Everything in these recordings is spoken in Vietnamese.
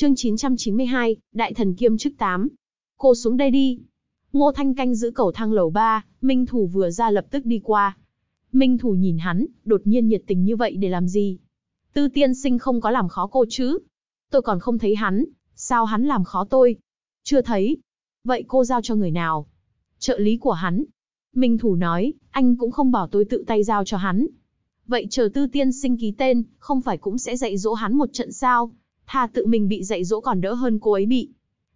Chương 992, Đại thần kiêm chức 8. Cô xuống đây đi. Ngô Thanh canh giữ cầu thang lầu 3, Minh Thủ vừa ra lập tức đi qua. Minh Thủ nhìn hắn, đột nhiên nhiệt tình như vậy để làm gì? Tư tiên sinh không có làm khó cô chứ? Tôi còn không thấy hắn, sao hắn làm khó tôi? Chưa thấy. Vậy cô giao cho người nào? Trợ lý của hắn. Minh Thủ nói, anh cũng không bảo tôi tự tay giao cho hắn. Vậy chờ tư tiên sinh ký tên, không phải cũng sẽ dạy dỗ hắn một trận sao? Thà tự mình bị dạy dỗ còn đỡ hơn cô ấy bị.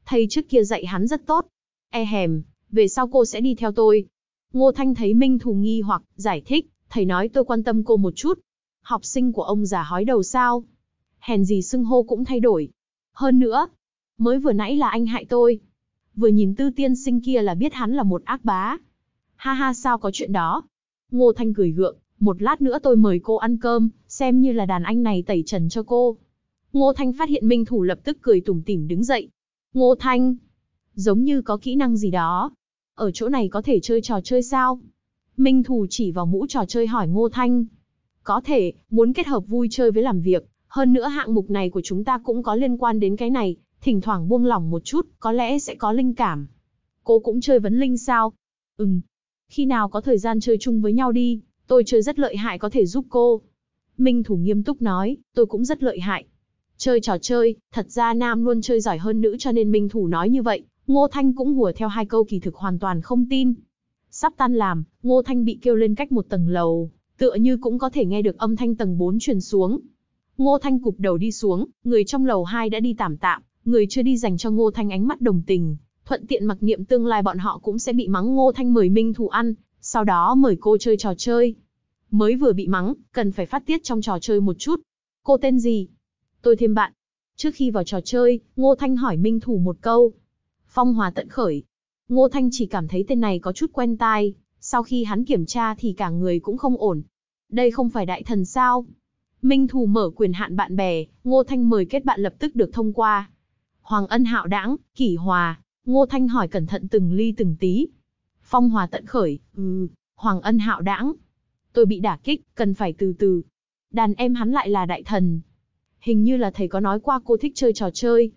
Thầy trước kia dạy hắn rất tốt. E hèm, về sau cô sẽ đi theo tôi. Ngô Thanh thấy Minh Thù nghi hoặc giải thích, thầy nói tôi quan tâm cô một chút. Học sinh của ông già hói đầu sao? Hèn gì xưng hô cũng thay đổi. Hơn nữa, mới vừa nãy là anh hại tôi. Vừa nhìn tư tiên sinh kia là biết hắn là một ác bá. Ha ha sao có chuyện đó. Ngô Thanh cười gượng, một lát nữa tôi mời cô ăn cơm, xem như là đàn anh này tẩy trần cho cô. Ngô Thanh phát hiện Minh Thủ lập tức cười tủm tỉm đứng dậy. Ngô Thanh, giống như có kỹ năng gì đó. Ở chỗ này có thể chơi trò chơi sao? Minh Thủ chỉ vào mũ trò chơi hỏi Ngô Thanh. Có thể, muốn kết hợp vui chơi với làm việc, hơn nữa hạng mục này của chúng ta cũng có liên quan đến cái này, thỉnh thoảng buông lỏng một chút, có lẽ sẽ có linh cảm. Cô cũng chơi vấn linh sao? Ừm. Khi nào có thời gian chơi chung với nhau đi, tôi chơi rất lợi hại có thể giúp cô. Minh Thủ nghiêm túc nói, tôi cũng rất lợi hại, Chơi trò chơi, thật ra nam luôn chơi giỏi hơn nữ cho nên Minh Thủ nói như vậy, Ngô Thanh cũng hùa theo hai câu kỳ thực hoàn toàn không tin. Sắp tan làm, Ngô Thanh bị kêu lên cách một tầng lầu, tựa như cũng có thể nghe được âm thanh tầng 4 truyền xuống. Ngô Thanh cụp đầu đi xuống, người trong lầu 2 đã đi tạm tạm, người chưa đi dành cho Ngô Thanh ánh mắt đồng tình, thuận tiện mặc niệm tương lai bọn họ cũng sẽ bị mắng Ngô Thanh mời Minh Thủ ăn, sau đó mời cô chơi trò chơi. Mới vừa bị mắng, cần phải phát tiết trong trò chơi một chút. Cô tên gì? tôi thêm bạn. Trước khi vào trò chơi, Ngô Thanh hỏi Minh Thủ một câu. Phong hòa tận khởi. Ngô Thanh chỉ cảm thấy tên này có chút quen tai, sau khi hắn kiểm tra thì cả người cũng không ổn. Đây không phải đại thần sao? Minh Thù mở quyền hạn bạn bè, Ngô Thanh mời kết bạn lập tức được thông qua. Hoàng Ân hạo đãng, kỷ hòa, Ngô Thanh hỏi cẩn thận từng ly từng tí. Phong hòa tận khởi, ừ, Hoàng Ân hạo đãng. Tôi bị đả kích, cần phải từ từ. Đàn em hắn lại là đại thần, hình như là thầy có nói qua cô thích chơi trò chơi.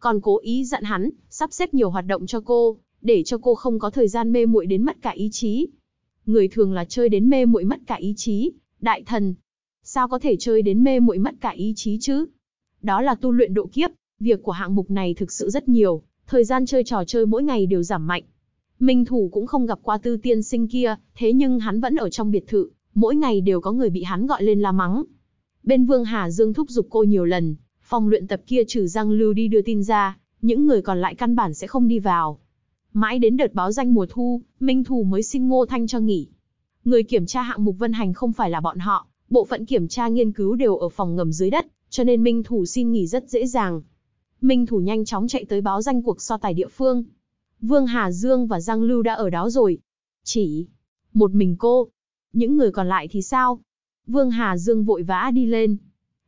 Còn cố ý dặn hắn, sắp xếp nhiều hoạt động cho cô, để cho cô không có thời gian mê muội đến mất cả ý chí. Người thường là chơi đến mê muội mất cả ý chí, đại thần. Sao có thể chơi đến mê muội mất cả ý chí chứ? Đó là tu luyện độ kiếp, việc của hạng mục này thực sự rất nhiều, thời gian chơi trò chơi mỗi ngày đều giảm mạnh. Minh Thủ cũng không gặp qua tư tiên sinh kia, thế nhưng hắn vẫn ở trong biệt thự, mỗi ngày đều có người bị hắn gọi lên la mắng, Bên Vương Hà Dương thúc giục cô nhiều lần, phòng luyện tập kia trừ Giang Lưu đi đưa tin ra, những người còn lại căn bản sẽ không đi vào. Mãi đến đợt báo danh mùa thu, Minh Thù mới xin Ngô Thanh cho nghỉ. Người kiểm tra hạng mục Vân Hành không phải là bọn họ, bộ phận kiểm tra nghiên cứu đều ở phòng ngầm dưới đất, cho nên Minh Thủ xin nghỉ rất dễ dàng. Minh Thủ nhanh chóng chạy tới báo danh cuộc so tài địa phương. Vương Hà Dương và Giang Lưu đã ở đó rồi. Chỉ một mình cô. Những người còn lại thì sao? Vương Hà Dương vội vã đi lên.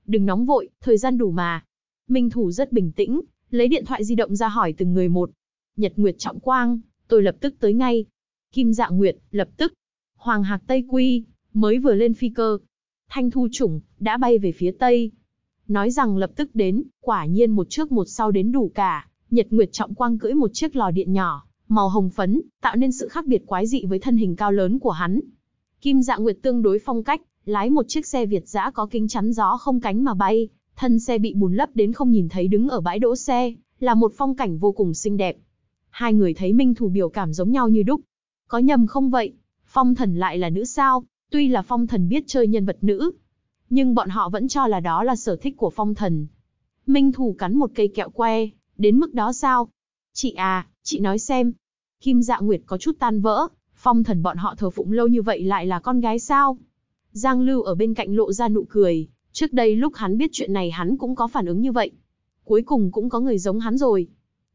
Đừng nóng vội, thời gian đủ mà. Minh Thủ rất bình tĩnh, lấy điện thoại di động ra hỏi từng người một. Nhật Nguyệt Trọng Quang, tôi lập tức tới ngay. Kim Dạ Nguyệt, lập tức. Hoàng Hạc Tây Quy, mới vừa lên phi cơ. Thanh Thu Chủng, đã bay về phía Tây. Nói rằng lập tức đến, quả nhiên một trước một sau đến đủ cả. Nhật Nguyệt Trọng Quang cưỡi một chiếc lò điện nhỏ, màu hồng phấn, tạo nên sự khác biệt quái dị với thân hình cao lớn của hắn. Kim Dạ Nguyệt tương đối phong cách, lái một chiếc xe Việt giã có kính chắn gió không cánh mà bay, thân xe bị bùn lấp đến không nhìn thấy đứng ở bãi đỗ xe, là một phong cảnh vô cùng xinh đẹp. Hai người thấy Minh Thù biểu cảm giống nhau như đúc. Có nhầm không vậy? Phong thần lại là nữ sao? Tuy là phong thần biết chơi nhân vật nữ, nhưng bọn họ vẫn cho là đó là sở thích của phong thần. Minh Thù cắn một cây kẹo que, đến mức đó sao? Chị à, chị nói xem. Kim Dạ Nguyệt có chút tan vỡ, phong thần bọn họ thờ phụng lâu như vậy lại là con gái sao? Giang Lưu ở bên cạnh lộ ra nụ cười, trước đây lúc hắn biết chuyện này hắn cũng có phản ứng như vậy. Cuối cùng cũng có người giống hắn rồi.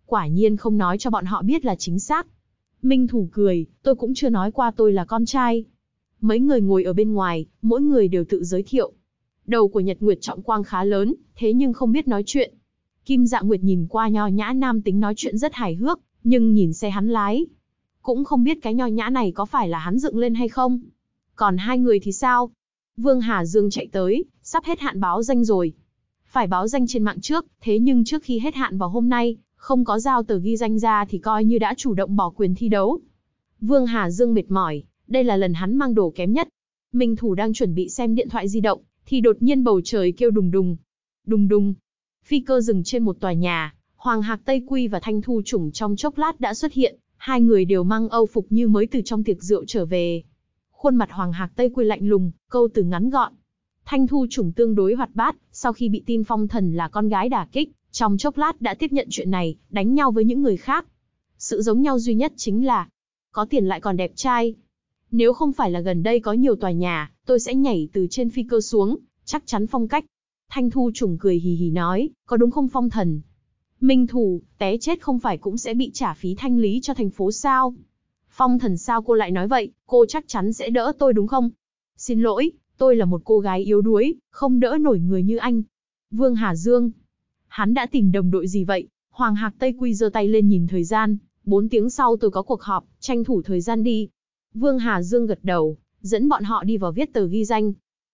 Quả nhiên không nói cho bọn họ biết là chính xác. Minh Thủ cười, tôi cũng chưa nói qua tôi là con trai. Mấy người ngồi ở bên ngoài, mỗi người đều tự giới thiệu. Đầu của Nhật Nguyệt trọng quang khá lớn, thế nhưng không biết nói chuyện. Kim Dạ Nguyệt nhìn qua nho nhã nam tính nói chuyện rất hài hước, nhưng nhìn xe hắn lái. Cũng không biết cái nho nhã này có phải là hắn dựng lên hay không. Còn hai người thì sao? Vương Hà Dương chạy tới, sắp hết hạn báo danh rồi. Phải báo danh trên mạng trước, thế nhưng trước khi hết hạn vào hôm nay, không có giao tờ ghi danh ra thì coi như đã chủ động bỏ quyền thi đấu. Vương Hà Dương mệt mỏi, đây là lần hắn mang đồ kém nhất. Minh Thủ đang chuẩn bị xem điện thoại di động, thì đột nhiên bầu trời kêu đùng đùng. Đùng đùng. Phi cơ dừng trên một tòa nhà, Hoàng Hạc Tây Quy và Thanh Thu Chủng trong chốc lát đã xuất hiện, hai người đều mang âu phục như mới từ trong tiệc rượu trở về. Khuôn mặt Hoàng Hạc Tây Quy lạnh lùng, câu từ ngắn gọn. Thanh Thu trùng tương đối hoạt bát, sau khi bị tin phong thần là con gái đả kích, trong chốc lát đã tiếp nhận chuyện này, đánh nhau với những người khác. Sự giống nhau duy nhất chính là, có tiền lại còn đẹp trai. Nếu không phải là gần đây có nhiều tòa nhà, tôi sẽ nhảy từ trên phi cơ xuống, chắc chắn phong cách. Thanh Thu trùng cười hì hì nói, có đúng không phong thần? Minh thủ, té chết không phải cũng sẽ bị trả phí thanh lý cho thành phố sao? Phong thần sao cô lại nói vậy, cô chắc chắn sẽ đỡ tôi đúng không? Xin lỗi, tôi là một cô gái yếu đuối, không đỡ nổi người như anh. Vương Hà Dương. Hắn đã tìm đồng đội gì vậy? Hoàng Hạc Tây Quy giơ tay lên nhìn thời gian, Bốn tiếng sau tôi có cuộc họp, tranh thủ thời gian đi. Vương Hà Dương gật đầu, dẫn bọn họ đi vào viết tờ ghi danh.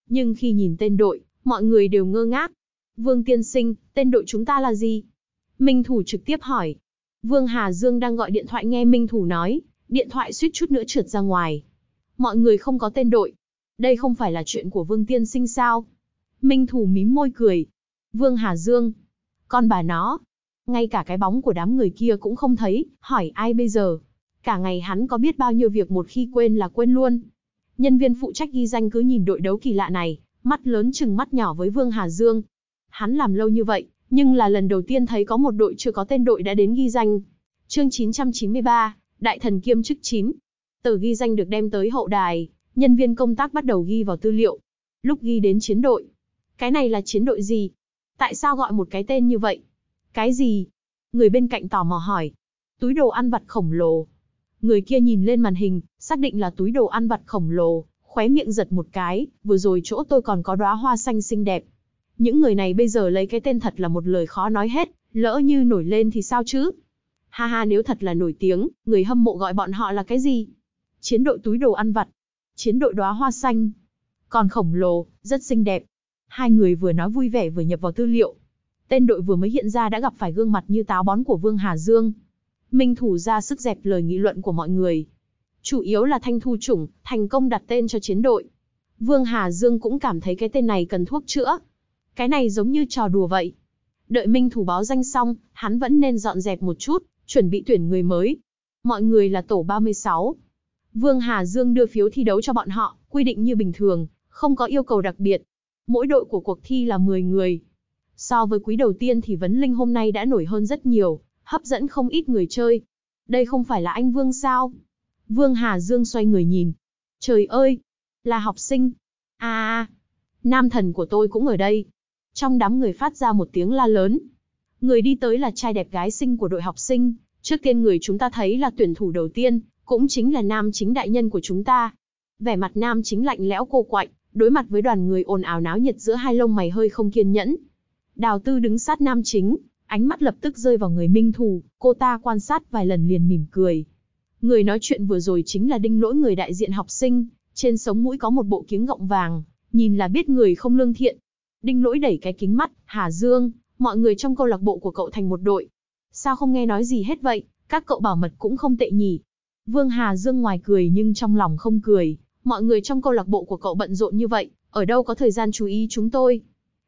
Nhưng khi nhìn tên đội, mọi người đều ngơ ngác. Vương Tiên Sinh, tên đội chúng ta là gì? Minh Thủ trực tiếp hỏi. Vương Hà Dương đang gọi điện thoại nghe Minh Thủ nói, điện thoại suýt chút nữa trượt ra ngoài. Mọi người không có tên đội. Đây không phải là chuyện của Vương Tiên Sinh sao? Minh Thủ mím môi cười. Vương Hà Dương. Con bà nó. Ngay cả cái bóng của đám người kia cũng không thấy, hỏi ai bây giờ? Cả ngày hắn có biết bao nhiêu việc một khi quên là quên luôn. Nhân viên phụ trách ghi danh cứ nhìn đội đấu kỳ lạ này, mắt lớn chừng mắt nhỏ với Vương Hà Dương. Hắn làm lâu như vậy, nhưng là lần đầu tiên thấy có một đội chưa có tên đội đã đến ghi danh. Chương 993, đại thần kiêm chức 9. Tờ ghi danh được đem tới hậu đài, nhân viên công tác bắt đầu ghi vào tư liệu. Lúc ghi đến chiến đội. Cái này là chiến đội gì? Tại sao gọi một cái tên như vậy? Cái gì? Người bên cạnh tò mò hỏi. Túi đồ ăn vặt khổng lồ. Người kia nhìn lên màn hình, xác định là túi đồ ăn vặt khổng lồ, khóe miệng giật một cái, vừa rồi chỗ tôi còn có đóa hoa xanh xinh đẹp. Những người này bây giờ lấy cái tên thật là một lời khó nói hết, lỡ như nổi lên thì sao chứ? Ha ha nếu thật là nổi tiếng, người hâm mộ gọi bọn họ là cái gì? Chiến đội túi đồ ăn vặt, chiến đội đóa hoa xanh, còn khổng lồ, rất xinh đẹp. Hai người vừa nói vui vẻ vừa nhập vào tư liệu. Tên đội vừa mới hiện ra đã gặp phải gương mặt như táo bón của Vương Hà Dương. Minh thủ ra sức dẹp lời nghị luận của mọi người. Chủ yếu là Thanh Thu Chủng, thành công đặt tên cho chiến đội. Vương Hà Dương cũng cảm thấy cái tên này cần thuốc chữa. Cái này giống như trò đùa vậy. Đợi Minh thủ báo danh xong, hắn vẫn nên dọn dẹp một chút chuẩn bị tuyển người mới. Mọi người là tổ 36. Vương Hà Dương đưa phiếu thi đấu cho bọn họ, quy định như bình thường, không có yêu cầu đặc biệt. Mỗi đội của cuộc thi là 10 người. So với quý đầu tiên thì Vấn Linh hôm nay đã nổi hơn rất nhiều, hấp dẫn không ít người chơi. Đây không phải là anh Vương sao? Vương Hà Dương xoay người nhìn. Trời ơi! Là học sinh! À! à, à. Nam thần của tôi cũng ở đây. Trong đám người phát ra một tiếng la lớn. Người đi tới là trai đẹp gái xinh của đội học sinh. Trước tiên người chúng ta thấy là tuyển thủ đầu tiên, cũng chính là nam chính đại nhân của chúng ta. Vẻ mặt nam chính lạnh lẽo cô quạnh, đối mặt với đoàn người ồn ào náo nhiệt giữa hai lông mày hơi không kiên nhẫn. Đào tư đứng sát nam chính, ánh mắt lập tức rơi vào người minh thù, cô ta quan sát vài lần liền mỉm cười. Người nói chuyện vừa rồi chính là đinh lỗi người đại diện học sinh, trên sống mũi có một bộ kiếng gọng vàng, nhìn là biết người không lương thiện. Đinh lỗi đẩy cái kính mắt, Hà Dương, mọi người trong câu lạc bộ của cậu thành một đội, Sao không nghe nói gì hết vậy, các cậu bảo mật cũng không tệ nhỉ. Vương Hà Dương ngoài cười nhưng trong lòng không cười, mọi người trong câu lạc bộ của cậu bận rộn như vậy, ở đâu có thời gian chú ý chúng tôi.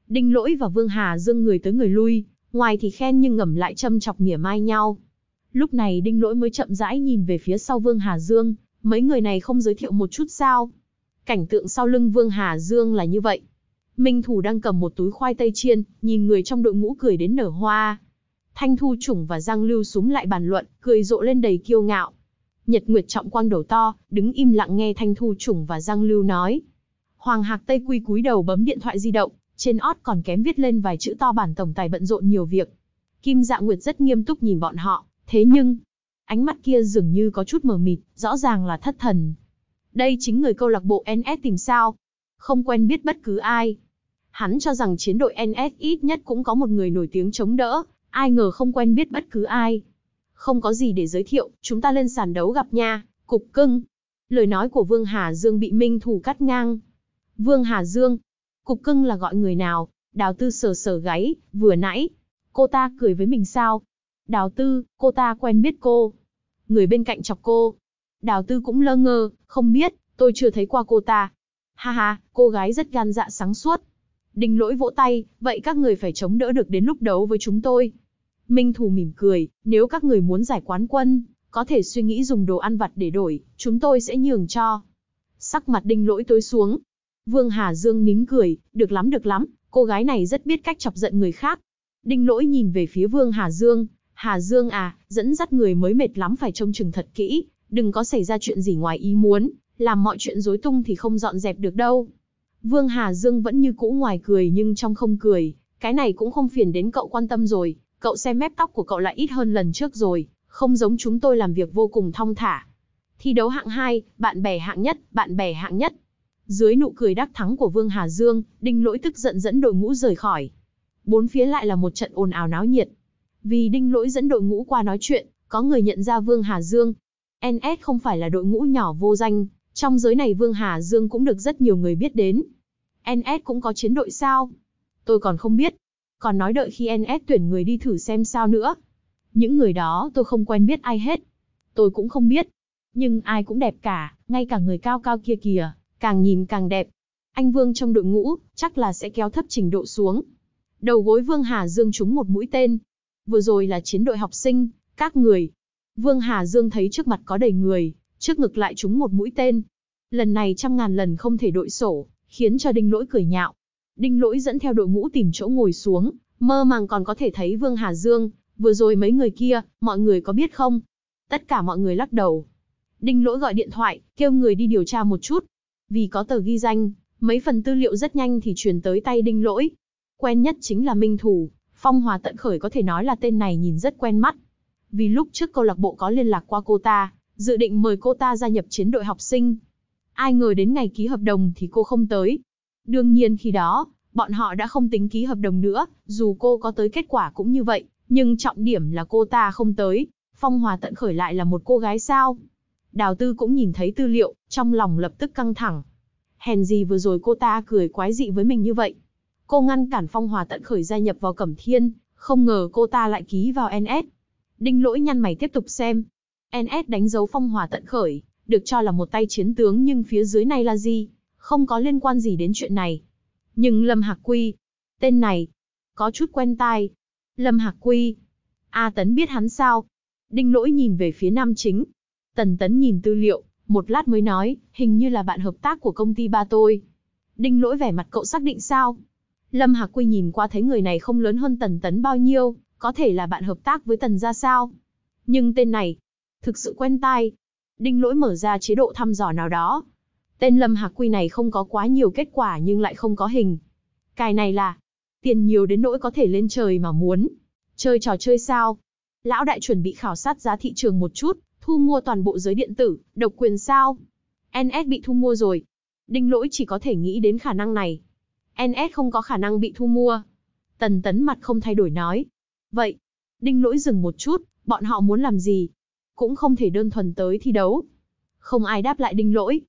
Đinh Lỗi và Vương Hà Dương người tới người lui, ngoài thì khen nhưng ngầm lại châm chọc mỉa mai nhau. Lúc này Đinh Lỗi mới chậm rãi nhìn về phía sau Vương Hà Dương, mấy người này không giới thiệu một chút sao. Cảnh tượng sau lưng Vương Hà Dương là như vậy. Minh Thủ đang cầm một túi khoai tây chiên, nhìn người trong đội ngũ cười đến nở hoa. Thanh Thu Trùng và Giang Lưu súng lại bàn luận, cười rộ lên đầy kiêu ngạo. Nhật Nguyệt trọng quang đầu to, đứng im lặng nghe Thanh Thu Trùng và Giang Lưu nói. Hoàng Hạc Tây Quy cúi đầu bấm điện thoại di động, trên ót còn kém viết lên vài chữ to bản tổng tài bận rộn nhiều việc. Kim Dạ Nguyệt rất nghiêm túc nhìn bọn họ, thế nhưng, ánh mắt kia dường như có chút mờ mịt, rõ ràng là thất thần. Đây chính người câu lạc bộ NS tìm sao? Không quen biết bất cứ ai. Hắn cho rằng chiến đội NS ít nhất cũng có một người nổi tiếng chống đỡ, ai ngờ không quen biết bất cứ ai. Không có gì để giới thiệu, chúng ta lên sàn đấu gặp nha, cục cưng. Lời nói của Vương Hà Dương bị Minh Thủ cắt ngang. Vương Hà Dương, cục cưng là gọi người nào? Đào Tư sờ sờ gáy, vừa nãy. Cô ta cười với mình sao? Đào Tư, cô ta quen biết cô. Người bên cạnh chọc cô. Đào Tư cũng lơ ngơ, không biết, tôi chưa thấy qua cô ta. Ha ha, cô gái rất gan dạ sáng suốt. Đinh lỗi vỗ tay, vậy các người phải chống đỡ được đến lúc đấu với chúng tôi. Minh Thù mỉm cười, nếu các người muốn giải quán quân, có thể suy nghĩ dùng đồ ăn vặt để đổi, chúng tôi sẽ nhường cho. Sắc mặt đinh lỗi tối xuống. Vương Hà Dương nín cười, được lắm được lắm, cô gái này rất biết cách chọc giận người khác. Đinh lỗi nhìn về phía Vương Hà Dương, Hà Dương à, dẫn dắt người mới mệt lắm phải trông chừng thật kỹ, đừng có xảy ra chuyện gì ngoài ý muốn, làm mọi chuyện rối tung thì không dọn dẹp được đâu. Vương Hà Dương vẫn như cũ ngoài cười nhưng trong không cười, cái này cũng không phiền đến cậu quan tâm rồi, Cậu xem mép tóc của cậu lại ít hơn lần trước rồi, không giống chúng tôi làm việc vô cùng thong thả. Thi đấu hạng 2, bạn bè hạng nhất, bạn bè hạng nhất. Dưới nụ cười đắc thắng của Vương Hà Dương, Đinh Lỗi tức giận dẫn đội ngũ rời khỏi. Bốn phía lại là một trận ồn ào náo nhiệt. Vì Đinh Lỗi dẫn đội ngũ qua nói chuyện, có người nhận ra Vương Hà Dương. NS không phải là đội ngũ nhỏ vô danh, trong giới này Vương Hà Dương cũng được rất nhiều người biết đến. NS cũng có chiến đội sao? Tôi còn không biết, còn nói đợi khi NS tuyển người đi thử xem sao nữa. Những người đó tôi không quen biết ai hết. Tôi cũng không biết. Nhưng ai cũng đẹp cả, ngay cả người cao cao kia kìa, càng nhìn càng đẹp. Anh Vương trong đội ngũ, chắc là sẽ kéo thấp trình độ xuống. Đầu gối Vương Hà Dương trúng một mũi tên. Vừa rồi là chiến đội học sinh, các người. Vương Hà Dương thấy trước mặt có đầy người, trước ngực lại trúng một mũi tên. Lần này trăm ngàn lần không thể đội sổ, khiến cho Đinh Lỗi cười nhạo. Đinh Lỗi dẫn theo đội ngũ tìm chỗ ngồi xuống, mơ màng còn có thể thấy Vương Hà Dương, vừa rồi mấy người kia, mọi người có biết không? Tất cả mọi người lắc đầu. Đinh Lỗi gọi điện thoại, kêu người đi điều tra một chút. Vì có tờ ghi danh, mấy phần tư liệu rất nhanh thì truyền tới tay Đinh Lỗi. Quen nhất chính là Minh Thủ, Phong Hòa Tận Khởi có thể nói là tên này nhìn rất quen mắt. Vì lúc trước câu lạc bộ có liên lạc qua cô ta, dự định mời cô ta gia nhập chiến đội học sinh. Ai ngờ đến ngày ký hợp đồng thì cô không tới, Đương nhiên khi đó, bọn họ đã không tính ký hợp đồng nữa, dù cô có tới kết quả cũng như vậy, nhưng trọng điểm là cô ta không tới. Phong Hòa tận khởi lại là một cô gái sao? Đào Tư cũng nhìn thấy tư liệu, trong lòng lập tức căng thẳng. Hèn gì vừa rồi cô ta cười quái dị với mình như vậy. Cô ngăn cản Phong Hòa tận khởi gia nhập vào Cẩm Thiên, không ngờ cô ta lại ký vào NS. Đinh lỗi nhăn mày tiếp tục xem. NS đánh dấu Phong Hòa tận khởi, được cho là một tay chiến tướng nhưng phía dưới này là gì? không có liên quan gì đến chuyện này. Nhưng Lâm Hạc Quy, tên này, có chút quen tai. Lâm Hạc Quy, A Tấn biết hắn sao? Đinh lỗi nhìn về phía nam chính. Tần Tấn nhìn tư liệu, một lát mới nói, hình như là bạn hợp tác của công ty ba tôi. Đinh lỗi vẻ mặt cậu xác định sao? Lâm Hạc Quy nhìn qua thấy người này không lớn hơn Tần Tấn bao nhiêu, có thể là bạn hợp tác với Tần ra sao? Nhưng tên này, thực sự quen tai. Đinh lỗi mở ra chế độ thăm dò nào đó, Tên Lâm Hạc Quy này không có quá nhiều kết quả nhưng lại không có hình. Cái này là tiền nhiều đến nỗi có thể lên trời mà muốn. Chơi trò chơi sao? Lão đại chuẩn bị khảo sát giá thị trường một chút, thu mua toàn bộ giới điện tử, độc quyền sao? NS bị thu mua rồi. Đinh lỗi chỉ có thể nghĩ đến khả năng này. NS không có khả năng bị thu mua. Tần tấn mặt không thay đổi nói. Vậy, đinh lỗi dừng một chút, bọn họ muốn làm gì? Cũng không thể đơn thuần tới thi đấu. Không ai đáp lại đinh lỗi,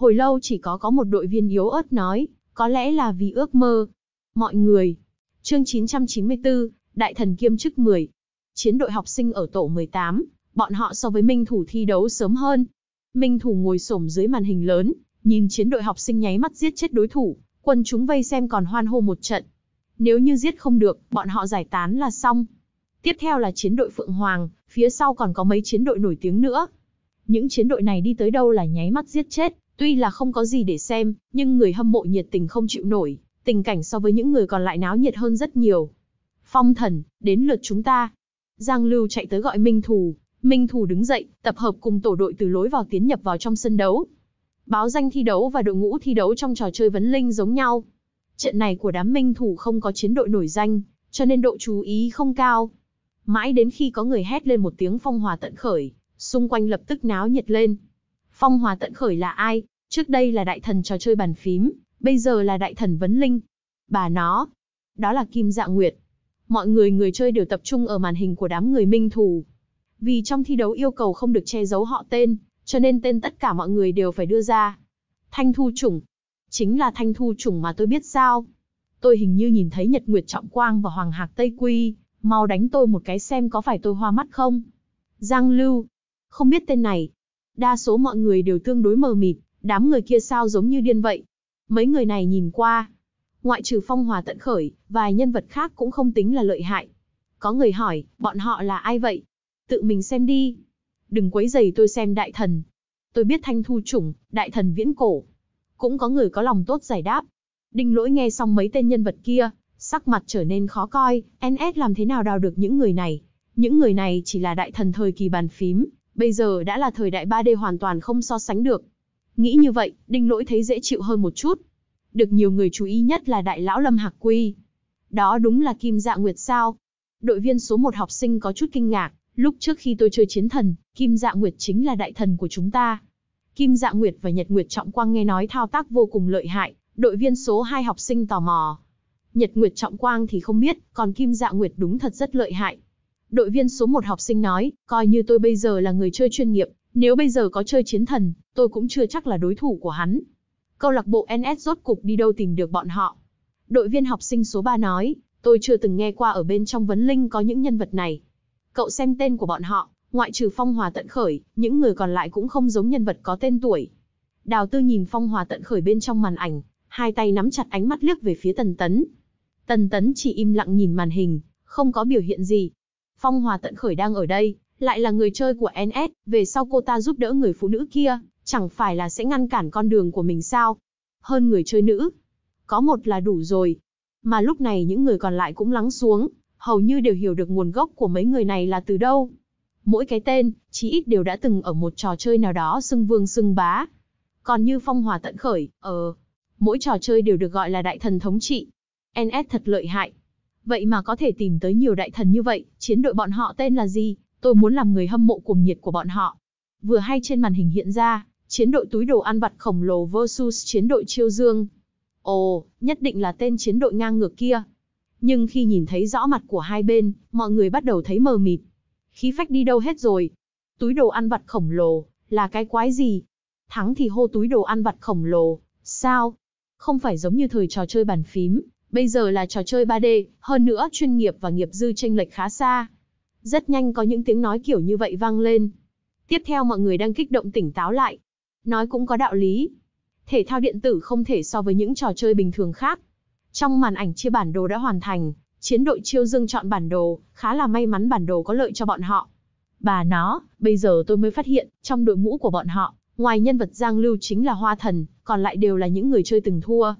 Hồi lâu chỉ có có một đội viên yếu ớt nói, có lẽ là vì ước mơ. Mọi người. Chương 994, Đại thần kiêm chức 10. Chiến đội học sinh ở tổ 18, bọn họ so với Minh Thủ thi đấu sớm hơn. Minh Thủ ngồi xổm dưới màn hình lớn, nhìn chiến đội học sinh nháy mắt giết chết đối thủ, quân chúng vây xem còn hoan hô một trận. Nếu như giết không được, bọn họ giải tán là xong. Tiếp theo là chiến đội Phượng Hoàng, phía sau còn có mấy chiến đội nổi tiếng nữa. Những chiến đội này đi tới đâu là nháy mắt giết chết, Tuy là không có gì để xem, nhưng người hâm mộ nhiệt tình không chịu nổi, tình cảnh so với những người còn lại náo nhiệt hơn rất nhiều. Phong thần, đến lượt chúng ta. Giang Lưu chạy tới gọi Minh Thù, Minh Thù đứng dậy, tập hợp cùng tổ đội từ lối vào tiến nhập vào trong sân đấu. Báo danh thi đấu và đội ngũ thi đấu trong trò chơi vấn linh giống nhau. Trận này của đám Minh Thù không có chiến đội nổi danh, cho nên độ chú ý không cao. Mãi đến khi có người hét lên một tiếng phong hòa tận khởi, xung quanh lập tức náo nhiệt lên. Phong hòa tận khởi là ai? Trước đây là đại thần trò chơi bàn phím, bây giờ là đại thần vấn linh. Bà nó, đó là Kim Dạ Nguyệt. Mọi người người chơi đều tập trung ở màn hình của đám người minh thù. Vì trong thi đấu yêu cầu không được che giấu họ tên, cho nên tên tất cả mọi người đều phải đưa ra. Thanh thu chủng. Chính là thanh thu chủng mà tôi biết sao. Tôi hình như nhìn thấy Nhật Nguyệt Trọng Quang và Hoàng Hạc Tây Quy, mau đánh tôi một cái xem có phải tôi hoa mắt không. Giang Lưu. Không biết tên này. Đa số mọi người đều tương đối mờ mịt, đám người kia sao giống như điên vậy. Mấy người này nhìn qua, ngoại trừ phong hòa tận khởi, vài nhân vật khác cũng không tính là lợi hại. Có người hỏi, bọn họ là ai vậy? Tự mình xem đi. Đừng quấy giày tôi xem đại thần. Tôi biết thanh thu chủng, đại thần viễn cổ. Cũng có người có lòng tốt giải đáp. Đinh lỗi nghe xong mấy tên nhân vật kia, sắc mặt trở nên khó coi, NS làm thế nào đào được những người này. Những người này chỉ là đại thần thời kỳ bàn phím, bây giờ đã là thời đại 3D hoàn toàn không so sánh được. Nghĩ như vậy, đinh lỗi thấy dễ chịu hơn một chút. Được nhiều người chú ý nhất là đại lão Lâm Hạc Quy. Đó đúng là Kim Dạ Nguyệt sao. Đội viên số một học sinh có chút kinh ngạc, lúc trước khi tôi chơi chiến thần, Kim Dạ Nguyệt chính là đại thần của chúng ta. Kim Dạ Nguyệt và Nhật Nguyệt Trọng Quang nghe nói thao tác vô cùng lợi hại, đội viên số 2 học sinh tò mò. Nhật Nguyệt Trọng Quang thì không biết, còn Kim Dạ Nguyệt đúng thật rất lợi hại. Đội viên số 1 học sinh nói, coi như tôi bây giờ là người chơi chuyên nghiệp, nếu bây giờ có chơi chiến thần, tôi cũng chưa chắc là đối thủ của hắn. Câu lạc bộ NS rốt cục đi đâu tìm được bọn họ. Đội viên học sinh số 3 nói, tôi chưa từng nghe qua ở bên trong vấn linh có những nhân vật này. Cậu xem tên của bọn họ, ngoại trừ Phong Hòa Tận Khởi, những người còn lại cũng không giống nhân vật có tên tuổi. Đào Tư nhìn Phong Hòa Tận Khởi bên trong màn ảnh, hai tay nắm chặt ánh mắt liếc về phía Tần Tấn. Tần Tấn chỉ im lặng nhìn màn hình, không có biểu hiện gì. Phong Hòa Tận Khởi đang ở đây, lại là người chơi của NS, về sau cô ta giúp đỡ người phụ nữ kia, chẳng phải là sẽ ngăn cản con đường của mình sao? Hơn người chơi nữ, có một là đủ rồi. Mà lúc này những người còn lại cũng lắng xuống, hầu như đều hiểu được nguồn gốc của mấy người này là từ đâu. Mỗi cái tên, chí ít đều đã từng ở một trò chơi nào đó xưng vương xưng bá. Còn như phong hòa tận khởi, ờ, mỗi trò chơi đều được gọi là đại thần thống trị. NS thật lợi hại. Vậy mà có thể tìm tới nhiều đại thần như vậy, chiến đội bọn họ tên là gì, Tôi muốn làm người hâm mộ cuồng nhiệt của bọn họ. Vừa hay trên màn hình hiện ra, chiến đội túi đồ ăn vặt khổng lồ versus chiến đội chiêu dương. Ồ, nhất định là tên chiến đội ngang ngược kia. Nhưng khi nhìn thấy rõ mặt của hai bên, mọi người bắt đầu thấy mờ mịt. Khí phách đi đâu hết rồi? Túi đồ ăn vặt khổng lồ, là cái quái gì? Thắng thì hô túi đồ ăn vặt khổng lồ, sao? Không phải giống như thời trò chơi bàn phím, bây giờ là trò chơi 3D, hơn nữa chuyên nghiệp và nghiệp dư tranh lệch khá xa. Rất nhanh có những tiếng nói kiểu như vậy vang lên. Tiếp theo mọi người đang kích động tỉnh táo lại. Nói cũng có đạo lý. Thể thao điện tử không thể so với những trò chơi bình thường khác. Trong màn ảnh chia bản đồ đã hoàn thành, chiến đội chiêu dương chọn bản đồ, khá là may mắn bản đồ có lợi cho bọn họ. Bà nó, bây giờ tôi mới phát hiện, trong đội ngũ của bọn họ, ngoài nhân vật Giang Lưu chính là Hoa Thần, còn lại đều là những người chơi từng thua.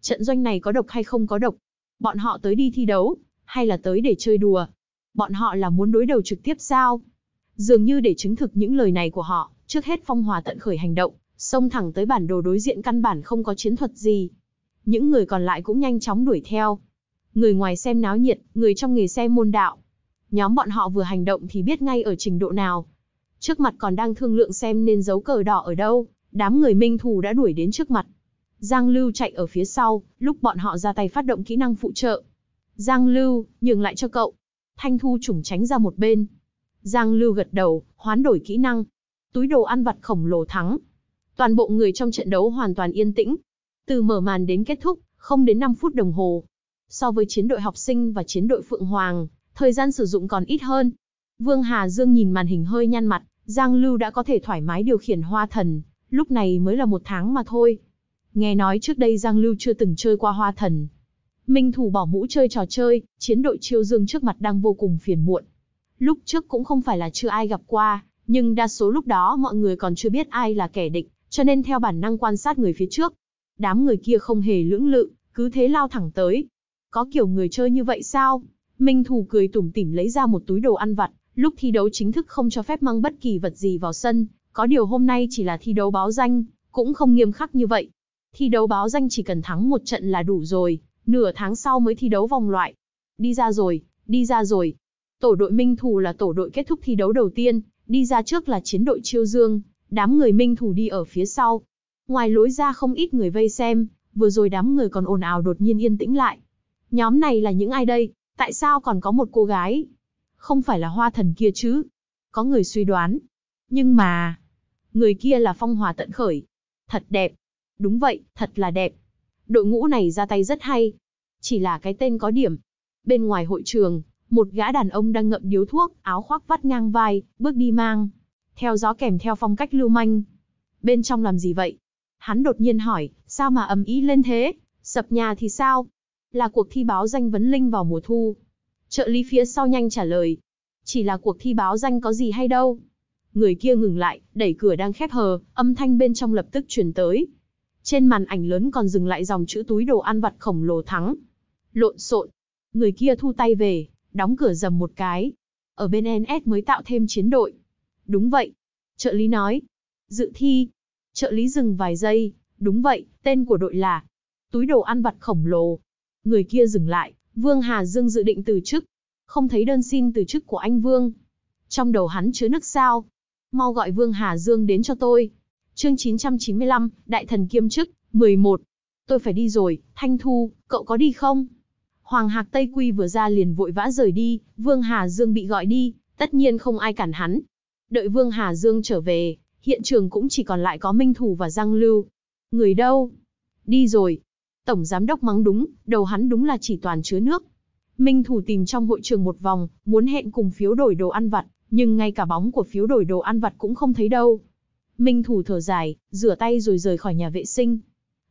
Trận doanh này có độc hay không có độc? Bọn họ tới đi thi đấu, hay là tới để chơi đùa, bọn họ là muốn đối đầu trực tiếp sao? Dường như để chứng thực những lời này của họ, trước hết Phong Hòa tận khởi hành động, xông thẳng tới bản đồ đối diện căn bản không có chiến thuật gì. Những người còn lại cũng nhanh chóng đuổi theo. Người ngoài xem náo nhiệt, người trong nghề xem môn đạo. Nhóm bọn họ vừa hành động thì biết ngay ở trình độ nào. Trước mặt còn đang thương lượng xem nên giấu cờ đỏ ở đâu, đám người minh thù đã đuổi đến trước mặt. Giang Lưu chạy ở phía sau, lúc bọn họ ra tay phát động kỹ năng phụ trợ. Giang Lưu, nhường lại cho cậu. Thanh Thu trùng tránh ra một bên. Giang Lưu gật đầu, hoán đổi kỹ năng. Túi đồ ăn vặt khổng lồ thắng. Toàn bộ người trong trận đấu hoàn toàn yên tĩnh. Từ mở màn đến kết thúc, không đến 5 phút đồng hồ. So với chiến đội học sinh và chiến đội Phượng Hoàng, thời gian sử dụng còn ít hơn. Vương Hà Dương nhìn màn hình hơi nhăn mặt, Giang Lưu đã có thể thoải mái điều khiển hoa thần, lúc này mới là một tháng mà thôi. Nghe nói trước đây Giang Lưu chưa từng chơi qua hoa thần, Minh Thủ bỏ mũ chơi trò chơi, chiến đội Chiêu Dương trước mặt đang vô cùng phiền muộn. Lúc trước cũng không phải là chưa ai gặp qua, nhưng đa số lúc đó mọi người còn chưa biết ai là kẻ địch, cho nên theo bản năng quan sát người phía trước. Đám người kia không hề lưỡng lự, cứ thế lao thẳng tới. Có kiểu người chơi như vậy sao? Minh Thủ cười tủm tỉm lấy ra một túi đồ ăn vặt, lúc thi đấu chính thức không cho phép mang bất kỳ vật gì vào sân, có điều hôm nay chỉ là thi đấu báo danh, cũng không nghiêm khắc như vậy. Thi đấu báo danh chỉ cần thắng một trận là đủ rồi, Nửa tháng sau mới thi đấu vòng loại. Đi ra rồi, đi ra rồi. Tổ đội Minh Thù là tổ đội kết thúc thi đấu đầu tiên, đi ra trước là chiến đội Chiêu Dương, đám người Minh Thù đi ở phía sau. Ngoài lối ra không ít người vây xem, vừa rồi đám người còn ồn ào đột nhiên yên tĩnh lại. Nhóm này là những ai đây? Tại sao còn có một cô gái? Không phải là hoa thần kia chứ? Có người suy đoán. Nhưng mà... Người kia là phong hòa tận khởi. Thật đẹp. Đúng vậy, thật là đẹp. Đội ngũ này ra tay rất hay. Chỉ là cái tên có điểm. Bên ngoài hội trường, một gã đàn ông đang ngậm điếu thuốc, áo khoác vắt ngang vai, bước đi mang. Theo gió kèm theo phong cách lưu manh. Bên trong làm gì vậy? Hắn đột nhiên hỏi, sao mà ầm ý lên thế? Sập nhà thì sao? Là cuộc thi báo danh vấn linh vào mùa thu. Trợ lý phía sau nhanh trả lời. Chỉ là cuộc thi báo danh có gì hay đâu. Người kia ngừng lại, đẩy cửa đang khép hờ, âm thanh bên trong lập tức truyền tới, trên màn ảnh lớn còn dừng lại dòng chữ túi đồ ăn vặt khổng lồ thắng. Lộn xộn. Người kia thu tay về, đóng cửa dầm một cái. Ở bên NS mới tạo thêm chiến đội. Đúng vậy. Trợ lý nói. Dự thi. Trợ lý dừng vài giây. Đúng vậy, tên của đội là. Túi đồ ăn vặt khổng lồ. Người kia dừng lại. Vương Hà Dương dự định từ chức. Không thấy đơn xin từ chức của anh Vương. Trong đầu hắn chứa nước sao. Mau gọi Vương Hà Dương đến cho tôi. Chương 995, Đại thần kiêm chức, 11. Tôi phải đi rồi, Thanh Thu, cậu có đi không? Hoàng Hạc Tây Quy vừa ra liền vội vã rời đi, Vương Hà Dương bị gọi đi, tất nhiên không ai cản hắn. Đợi Vương Hà Dương trở về, hiện trường cũng chỉ còn lại có Minh Thù và Giang Lưu. Người đâu? Đi rồi. Tổng giám đốc mắng đúng, đầu hắn đúng là chỉ toàn chứa nước. Minh Thù tìm trong hội trường một vòng, muốn hẹn cùng phiếu đổi đồ ăn vặt, nhưng ngay cả bóng của phiếu đổi đồ ăn vặt cũng không thấy đâu, Minh Thủ thở dài, rửa tay rồi rời khỏi nhà vệ sinh.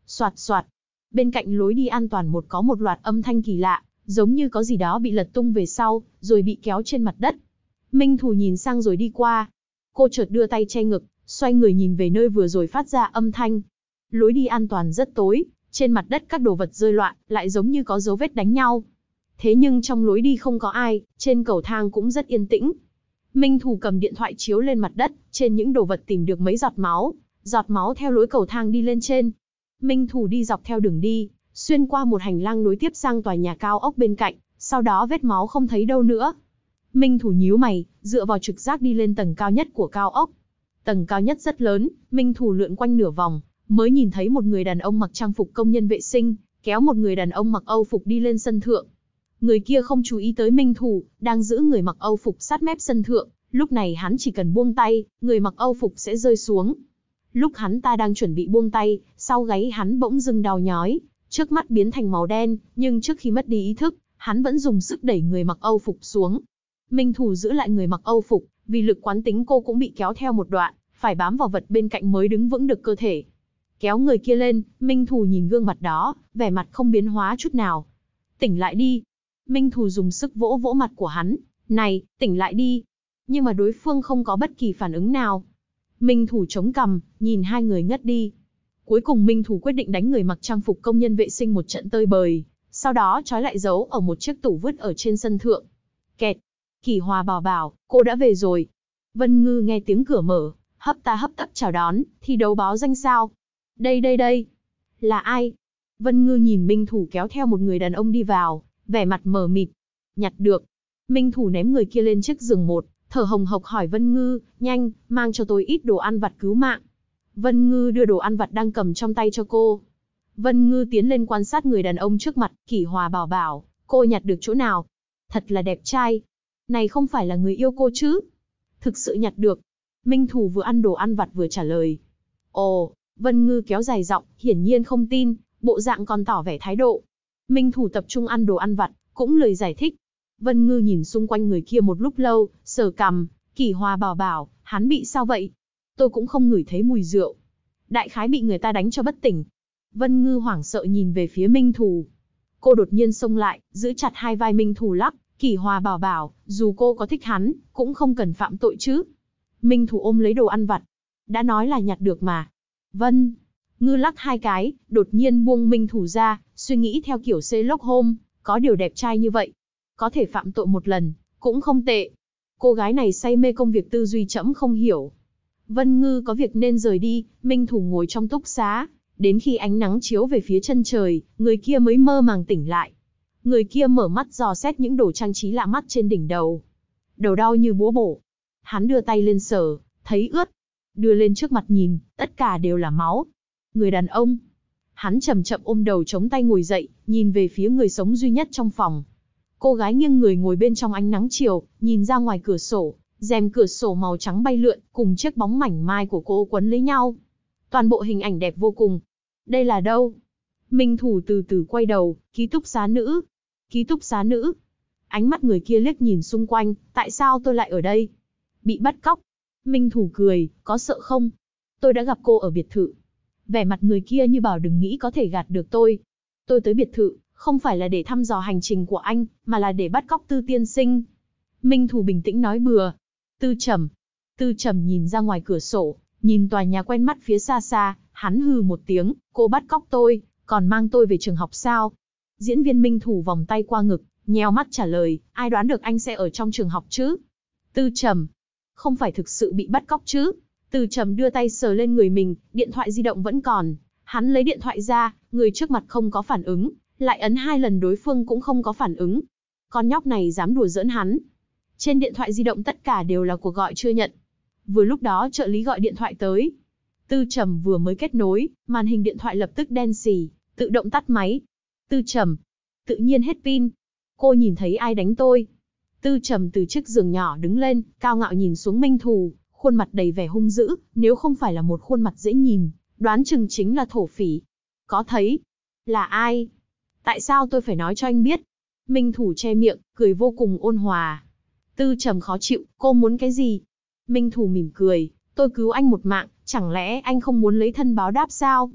Soạt soạt. Bên cạnh lối đi an toàn một có một loạt âm thanh kỳ lạ, giống như có gì đó bị lật tung về sau, rồi bị kéo trên mặt đất. Minh Thủ nhìn sang rồi đi qua. Cô chợt đưa tay che ngực, xoay người nhìn về nơi vừa rồi phát ra âm thanh. Lối đi an toàn rất tối, trên mặt đất các đồ vật rơi loạn, lại giống như có dấu vết đánh nhau. Thế nhưng trong lối đi không có ai, trên cầu thang cũng rất yên tĩnh, Minh Thù cầm điện thoại chiếu lên mặt đất, trên những đồ vật tìm được mấy giọt máu, giọt máu theo lối cầu thang đi lên trên. Minh Thù đi dọc theo đường đi, xuyên qua một hành lang nối tiếp sang tòa nhà cao ốc bên cạnh, sau đó vết máu không thấy đâu nữa. Minh Thù nhíu mày, dựa vào trực giác đi lên tầng cao nhất của cao ốc. Tầng cao nhất rất lớn, Minh Thù lượn quanh nửa vòng, mới nhìn thấy một người đàn ông mặc trang phục công nhân vệ sinh, kéo một người đàn ông mặc Âu phục đi lên sân thượng. Người kia không chú ý tới minh thủ, đang giữ người mặc Âu phục sát mép sân thượng, lúc này hắn chỉ cần buông tay, người mặc Âu phục sẽ rơi xuống. Lúc hắn ta đang chuẩn bị buông tay, sau gáy hắn bỗng dưng đau nhói, trước mắt biến thành màu đen, nhưng trước khi mất đi ý thức, hắn vẫn dùng sức đẩy người mặc Âu phục xuống. Minh thủ giữ lại người mặc Âu phục, vì lực quán tính cô cũng bị kéo theo một đoạn, phải bám vào vật bên cạnh mới đứng vững được cơ thể. Kéo người kia lên, Minh Thủ nhìn gương mặt đó, vẻ mặt không biến hóa chút nào. Tỉnh lại đi, Minh Thù dùng sức vỗ vỗ mặt của hắn, này, tỉnh lại đi. Nhưng mà đối phương không có bất kỳ phản ứng nào. Minh Thù chống cầm, nhìn hai người ngất đi. Cuối cùng Minh Thù quyết định đánh người mặc trang phục công nhân vệ sinh một trận tơi bời, sau đó trói lại giấu ở một chiếc tủ vứt ở trên sân thượng. Kẹt. Kỳ Hòa bảo bảo, cô đã về rồi. Vân Ngư nghe tiếng cửa mở, hấp ta hấp tấp chào đón, thi đấu báo danh sao. Đây đây đây. Là ai? Vân Ngư nhìn Minh Thủ kéo theo một người đàn ông đi vào, vẻ mặt mờ mịt. Nhặt được. Minh Thủ ném người kia lên chiếc giường một, thở hồng hộc hỏi Vân Ngư, nhanh, mang cho tôi ít đồ ăn vặt cứu mạng. Vân Ngư đưa đồ ăn vặt đang cầm trong tay cho cô. Vân Ngư tiến lên quan sát người đàn ông trước mặt, kỷ hòa bảo bảo, cô nhặt được chỗ nào. Thật là đẹp trai. Này không phải là người yêu cô chứ? Thực sự nhặt được. Minh Thủ vừa ăn đồ ăn vặt vừa trả lời. Ồ, Vân Ngư kéo dài giọng, hiển nhiên không tin, bộ dạng còn tỏ vẻ thái độ. Minh Thủ tập trung ăn đồ ăn vặt, cũng lời giải thích. Vân Ngư nhìn xung quanh người kia một lúc lâu, sờ cằm, kỳ hòa bảo bảo, hắn bị sao vậy? Tôi cũng không ngửi thấy mùi rượu. Đại khái bị người ta đánh cho bất tỉnh. Vân Ngư hoảng sợ nhìn về phía Minh Thù. Cô đột nhiên xông lại, giữ chặt hai vai Minh Thù lắc, kỳ hòa bảo bảo, dù cô có thích hắn, cũng không cần phạm tội chứ. Minh Thù ôm lấy đồ ăn vặt. Đã nói là nhặt được mà. Vân, Ngư lắc hai cái, đột nhiên buông Minh Thù ra, suy nghĩ theo kiểu Sherlock Holmes, có điều đẹp trai như vậy. Có thể phạm tội một lần, cũng không tệ. Cô gái này say mê công việc tư duy chậm không hiểu. Vân Ngư có việc nên rời đi, Minh Thủ ngồi trong túc xá, đến khi ánh nắng chiếu về phía chân trời, người kia mới mơ màng tỉnh lại. Người kia mở mắt dò xét những đồ trang trí lạ mắt trên đỉnh đầu. Đầu đau như búa bổ. Hắn đưa tay lên sờ, thấy ướt. Đưa lên trước mặt nhìn, tất cả đều là máu. Người đàn ông, Hắn chậm chậm ôm đầu chống tay ngồi dậy, nhìn về phía người sống duy nhất trong phòng. Cô gái nghiêng người ngồi bên trong ánh nắng chiều, nhìn ra ngoài cửa sổ, rèm cửa sổ màu trắng bay lượn, cùng chiếc bóng mảnh mai của cô quấn lấy nhau. Toàn bộ hình ảnh đẹp vô cùng. Đây là đâu? Minh Thủ từ từ quay đầu, ký túc xá nữ. Ký túc xá nữ. Ánh mắt người kia liếc nhìn xung quanh, tại sao tôi lại ở đây? Bị bắt cóc. Minh Thủ cười, có sợ không? Tôi đã gặp cô ở biệt thự, vẻ mặt người kia như bảo đừng nghĩ có thể gạt được tôi. Tôi tới biệt thự, không phải là để thăm dò hành trình của anh, mà là để bắt cóc tư tiên sinh. Minh Thù bình tĩnh nói bừa. Tư trầm. Tư trầm nhìn ra ngoài cửa sổ, nhìn tòa nhà quen mắt phía xa xa, hắn hừ một tiếng, cô bắt cóc tôi, còn mang tôi về trường học sao? Diễn viên Minh Thù vòng tay qua ngực, nheo mắt trả lời, ai đoán được anh sẽ ở trong trường học chứ? Tư trầm. Không phải thực sự bị bắt cóc chứ? Từ trầm đưa tay sờ lên người mình, điện thoại di động vẫn còn. Hắn lấy điện thoại ra, người trước mặt không có phản ứng, lại ấn hai lần đối phương cũng không có phản ứng. Con nhóc này dám đùa giỡn hắn. Trên điện thoại di động tất cả đều là cuộc gọi chưa nhận. Vừa lúc đó trợ lý gọi điện thoại tới. Tư trầm vừa mới kết nối, màn hình điện thoại lập tức đen xì, tự động tắt máy. Tư trầm, tự nhiên hết pin. Cô nhìn thấy ai đánh tôi? Tư trầm từ chiếc giường nhỏ đứng lên, cao ngạo nhìn xuống Minh Thù khuôn mặt đầy vẻ hung dữ, nếu không phải là một khuôn mặt dễ nhìn, đoán chừng chính là thổ phỉ. Có thấy? Là ai? Tại sao tôi phải nói cho anh biết? Minh Thủ che miệng, cười vô cùng ôn hòa. Tư trầm khó chịu, cô muốn cái gì? Minh Thủ mỉm cười, tôi cứu anh một mạng, chẳng lẽ anh không muốn lấy thân báo đáp sao?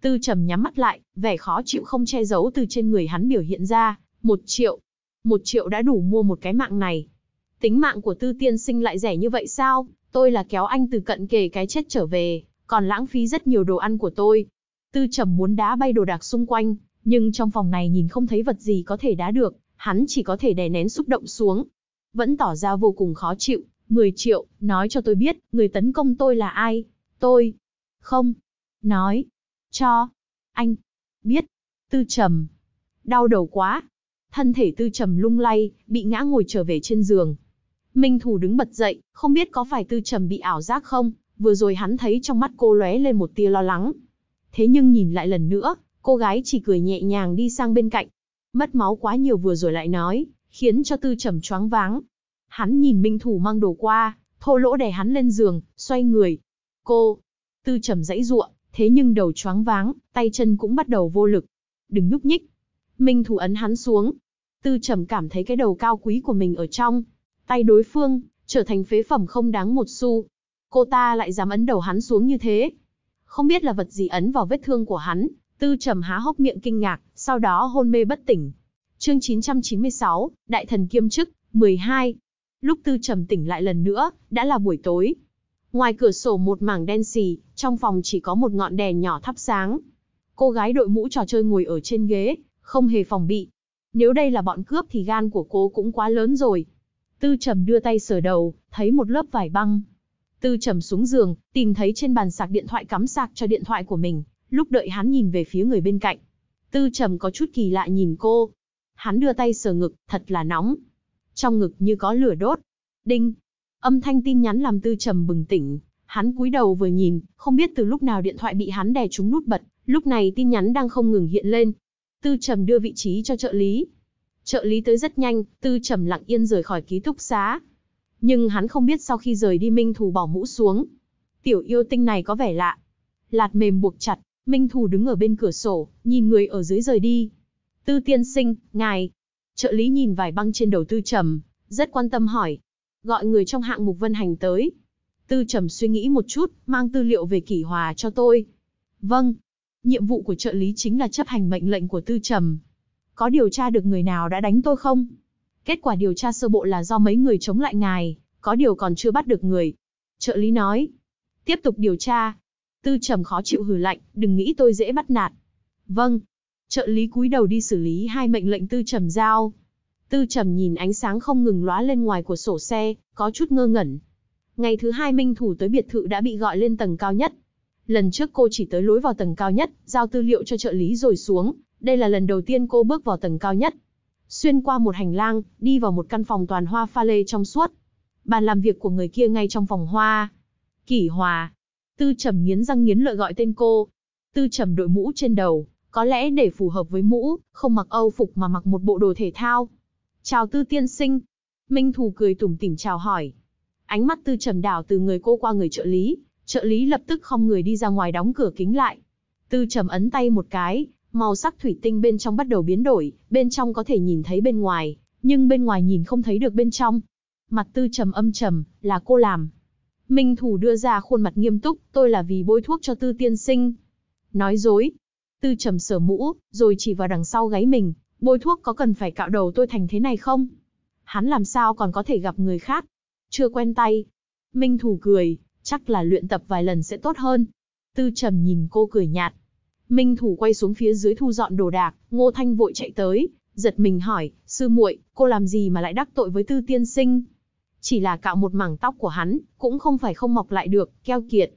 Tư trầm nhắm mắt lại, vẻ khó chịu không che giấu từ trên người hắn biểu hiện ra, một triệu. Một triệu đã đủ mua một cái mạng này. Tính mạng của tư tiên sinh lại rẻ như vậy sao? Tôi là kéo anh từ cận kề cái chết trở về, còn lãng phí rất nhiều đồ ăn của tôi. Tư trầm muốn đá bay đồ đạc xung quanh, nhưng trong phòng này nhìn không thấy vật gì có thể đá được, hắn chỉ có thể đè nén xúc động xuống. Vẫn tỏ ra vô cùng khó chịu, 10 triệu, nói cho tôi biết, người tấn công tôi là ai? Tôi. Không. Nói. Cho. Anh. Biết. Tư trầm. Đau đầu quá. Thân thể tư trầm lung lay, bị ngã ngồi trở về trên giường, Minh Thù đứng bật dậy, không biết có phải Tư Trầm bị ảo giác không, vừa rồi hắn thấy trong mắt cô lóe lên một tia lo lắng. Thế nhưng nhìn lại lần nữa, cô gái chỉ cười nhẹ nhàng đi sang bên cạnh. Mất máu quá nhiều vừa rồi lại nói, khiến cho Tư Trầm choáng váng. Hắn nhìn Minh Thù mang đồ qua, thô lỗ đè hắn lên giường, xoay người. Cô, Tư Trầm dãy ruộng, thế nhưng đầu choáng váng, tay chân cũng bắt đầu vô lực. Đừng nhúc nhích. Minh Thù ấn hắn xuống. Tư Trầm cảm thấy cái đầu cao quý của mình ở trong, tay đối phương, trở thành phế phẩm không đáng một xu. Cô ta lại dám ấn đầu hắn xuống như thế. Không biết là vật gì ấn vào vết thương của hắn, tư trầm há hốc miệng kinh ngạc, sau đó hôn mê bất tỉnh. Chương 996, Đại thần kiêm chức, 12. Lúc tư trầm tỉnh lại lần nữa, đã là buổi tối. Ngoài cửa sổ một mảng đen xì, trong phòng chỉ có một ngọn đèn nhỏ thắp sáng. Cô gái đội mũ trò chơi ngồi ở trên ghế, không hề phòng bị. Nếu đây là bọn cướp thì gan của cô cũng quá lớn rồi, Tư Trầm đưa tay sờ đầu, thấy một lớp vải băng. Tư Trầm xuống giường, tìm thấy trên bàn sạc điện thoại cắm sạc cho điện thoại của mình, lúc đợi hắn nhìn về phía người bên cạnh. Tư Trầm có chút kỳ lạ nhìn cô. Hắn đưa tay sờ ngực, thật là nóng. Trong ngực như có lửa đốt. Đinh. Âm thanh tin nhắn làm Tư Trầm bừng tỉnh, hắn cúi đầu vừa nhìn, không biết từ lúc nào điện thoại bị hắn đè trúng nút bật, lúc này tin nhắn đang không ngừng hiện lên. Tư Trầm đưa vị trí cho trợ lý, Trợ lý tới rất nhanh, Tư Trầm lặng yên rời khỏi ký túc xá. Nhưng hắn không biết sau khi rời đi Minh Thù bỏ mũ xuống. Tiểu yêu tinh này có vẻ lạ. Lạt mềm buộc chặt, Minh Thù đứng ở bên cửa sổ, nhìn người ở dưới rời đi. Tư tiên sinh, ngài. Trợ lý nhìn vài băng trên đầu Tư Trầm, rất quan tâm hỏi. Gọi người trong hạng mục vân hành tới. Tư Trầm suy nghĩ một chút, mang tư liệu về kỷ hòa cho tôi. Vâng. Nhiệm vụ của trợ lý chính là chấp hành mệnh lệnh của Tư Trầm, có điều tra được người nào đã đánh tôi không? Kết quả điều tra sơ bộ là do mấy người chống lại ngài, có điều còn chưa bắt được người. Trợ lý nói, tiếp tục điều tra. Tư trầm khó chịu hử lạnh, đừng nghĩ tôi dễ bắt nạt. Vâng. Trợ lý cúi đầu đi xử lý hai mệnh lệnh tư trầm giao. Tư trầm nhìn ánh sáng không ngừng lóa lên ngoài của sổ xe, có chút ngơ ngẩn. Ngày thứ hai minh thủ tới biệt thự đã bị gọi lên tầng cao nhất. Lần trước cô chỉ tới lối vào tầng cao nhất, giao tư liệu cho trợ lý rồi xuống, đây là lần đầu tiên cô bước vào tầng cao nhất. Xuyên qua một hành lang, đi vào một căn phòng toàn hoa pha lê trong suốt. Bàn làm việc của người kia ngay trong phòng hoa. Kỷ Hòa. Tư Trầm nghiến răng nghiến lợi gọi tên cô. Tư Trầm đội mũ trên đầu, có lẽ để phù hợp với mũ, không mặc âu phục mà mặc một bộ đồ thể thao. Chào Tư Tiên Sinh. Minh Thù cười tủm tỉm chào hỏi. Ánh mắt Tư Trầm đảo từ người cô qua người trợ lý, trợ lý lập tức không người đi ra ngoài đóng cửa kính lại. Tư Trầm ấn tay một cái, màu sắc thủy tinh bên trong bắt đầu biến đổi, bên trong có thể nhìn thấy bên ngoài, nhưng bên ngoài nhìn không thấy được bên trong. Mặt tư trầm âm trầm, là cô làm. Minh thủ đưa ra khuôn mặt nghiêm túc, tôi là vì bôi thuốc cho tư tiên sinh. Nói dối. Tư trầm sở mũ, rồi chỉ vào đằng sau gáy mình, bôi thuốc có cần phải cạo đầu tôi thành thế này không? Hắn làm sao còn có thể gặp người khác? Chưa quen tay. Minh thủ cười, chắc là luyện tập vài lần sẽ tốt hơn. Tư trầm nhìn cô cười nhạt, Minh Thủ quay xuống phía dưới thu dọn đồ đạc, Ngô Thanh vội chạy tới, giật mình hỏi, sư muội, cô làm gì mà lại đắc tội với tư tiên sinh? Chỉ là cạo một mảng tóc của hắn, cũng không phải không mọc lại được, keo kiệt.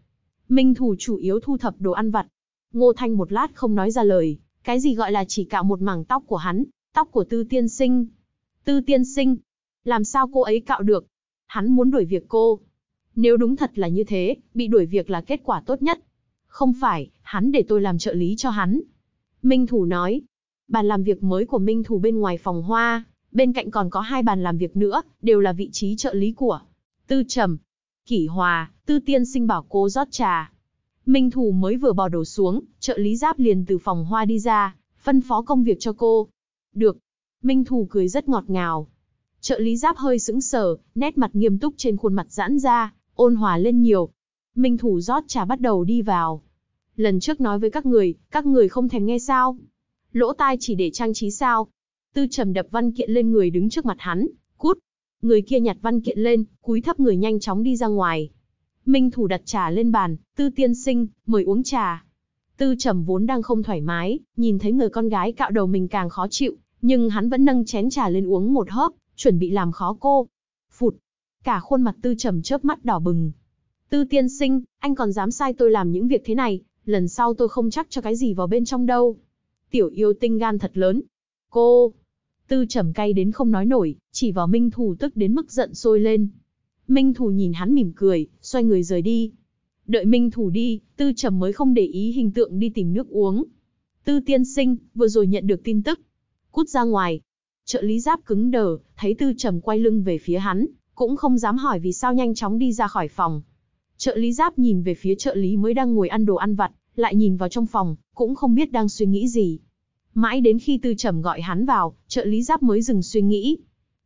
Minh Thủ chủ yếu thu thập đồ ăn vặt. Ngô Thanh một lát không nói ra lời, cái gì gọi là chỉ cạo một mảng tóc của hắn, tóc của tư tiên sinh. Tư tiên sinh, làm sao cô ấy cạo được? Hắn muốn đuổi việc cô. Nếu đúng thật là như thế, bị đuổi việc là kết quả tốt nhất. Không phải, hắn để tôi làm trợ lý cho hắn. Minh Thủ nói, bàn làm việc mới của Minh Thủ bên ngoài phòng hoa, bên cạnh còn có hai bàn làm việc nữa, đều là vị trí trợ lý của Tư Trầm, Kỷ Hòa, Tư Tiên Sinh bảo cô rót trà. Minh Thủ mới vừa bỏ đổ xuống, trợ lý giáp liền từ phòng hoa đi ra, phân phó công việc cho cô. Được. Minh Thủ cười rất ngọt ngào. Trợ lý giáp hơi sững sờ, nét mặt nghiêm túc trên khuôn mặt giãn ra, ôn hòa lên nhiều, Minh Thủ rót trà bắt đầu đi vào. Lần trước nói với các người, các người không thèm nghe sao? Lỗ tai chỉ để trang trí sao? Tư trầm đập văn kiện lên người đứng trước mặt hắn, cút. Người kia nhặt văn kiện lên, cúi thấp người nhanh chóng đi ra ngoài. Minh Thủ đặt trà lên bàn, tư tiên sinh, mời uống trà. Tư trầm vốn đang không thoải mái, nhìn thấy người con gái cạo đầu mình càng khó chịu, nhưng hắn vẫn nâng chén trà lên uống một hớp, chuẩn bị làm khó cô. Phụt, cả khuôn mặt tư trầm chớp mắt đỏ bừng, Tư tiên sinh, anh còn dám sai tôi làm những việc thế này, lần sau tôi không chắc cho cái gì vào bên trong đâu. Tiểu yêu tinh gan thật lớn. Cô! Tư trầm cay đến không nói nổi, chỉ vào Minh Thù tức đến mức giận sôi lên. Minh Thù nhìn hắn mỉm cười, xoay người rời đi. Đợi Minh Thù đi, Tư trầm mới không để ý hình tượng đi tìm nước uống. Tư tiên sinh, vừa rồi nhận được tin tức. Cút ra ngoài. Trợ lý giáp cứng đờ, thấy Tư trầm quay lưng về phía hắn, cũng không dám hỏi vì sao nhanh chóng đi ra khỏi phòng. Trợ lý Giáp nhìn về phía trợ lý mới đang ngồi ăn đồ ăn vặt, lại nhìn vào trong phòng, cũng không biết đang suy nghĩ gì. Mãi đến khi Tư Trầm gọi hắn vào, trợ lý Giáp mới dừng suy nghĩ.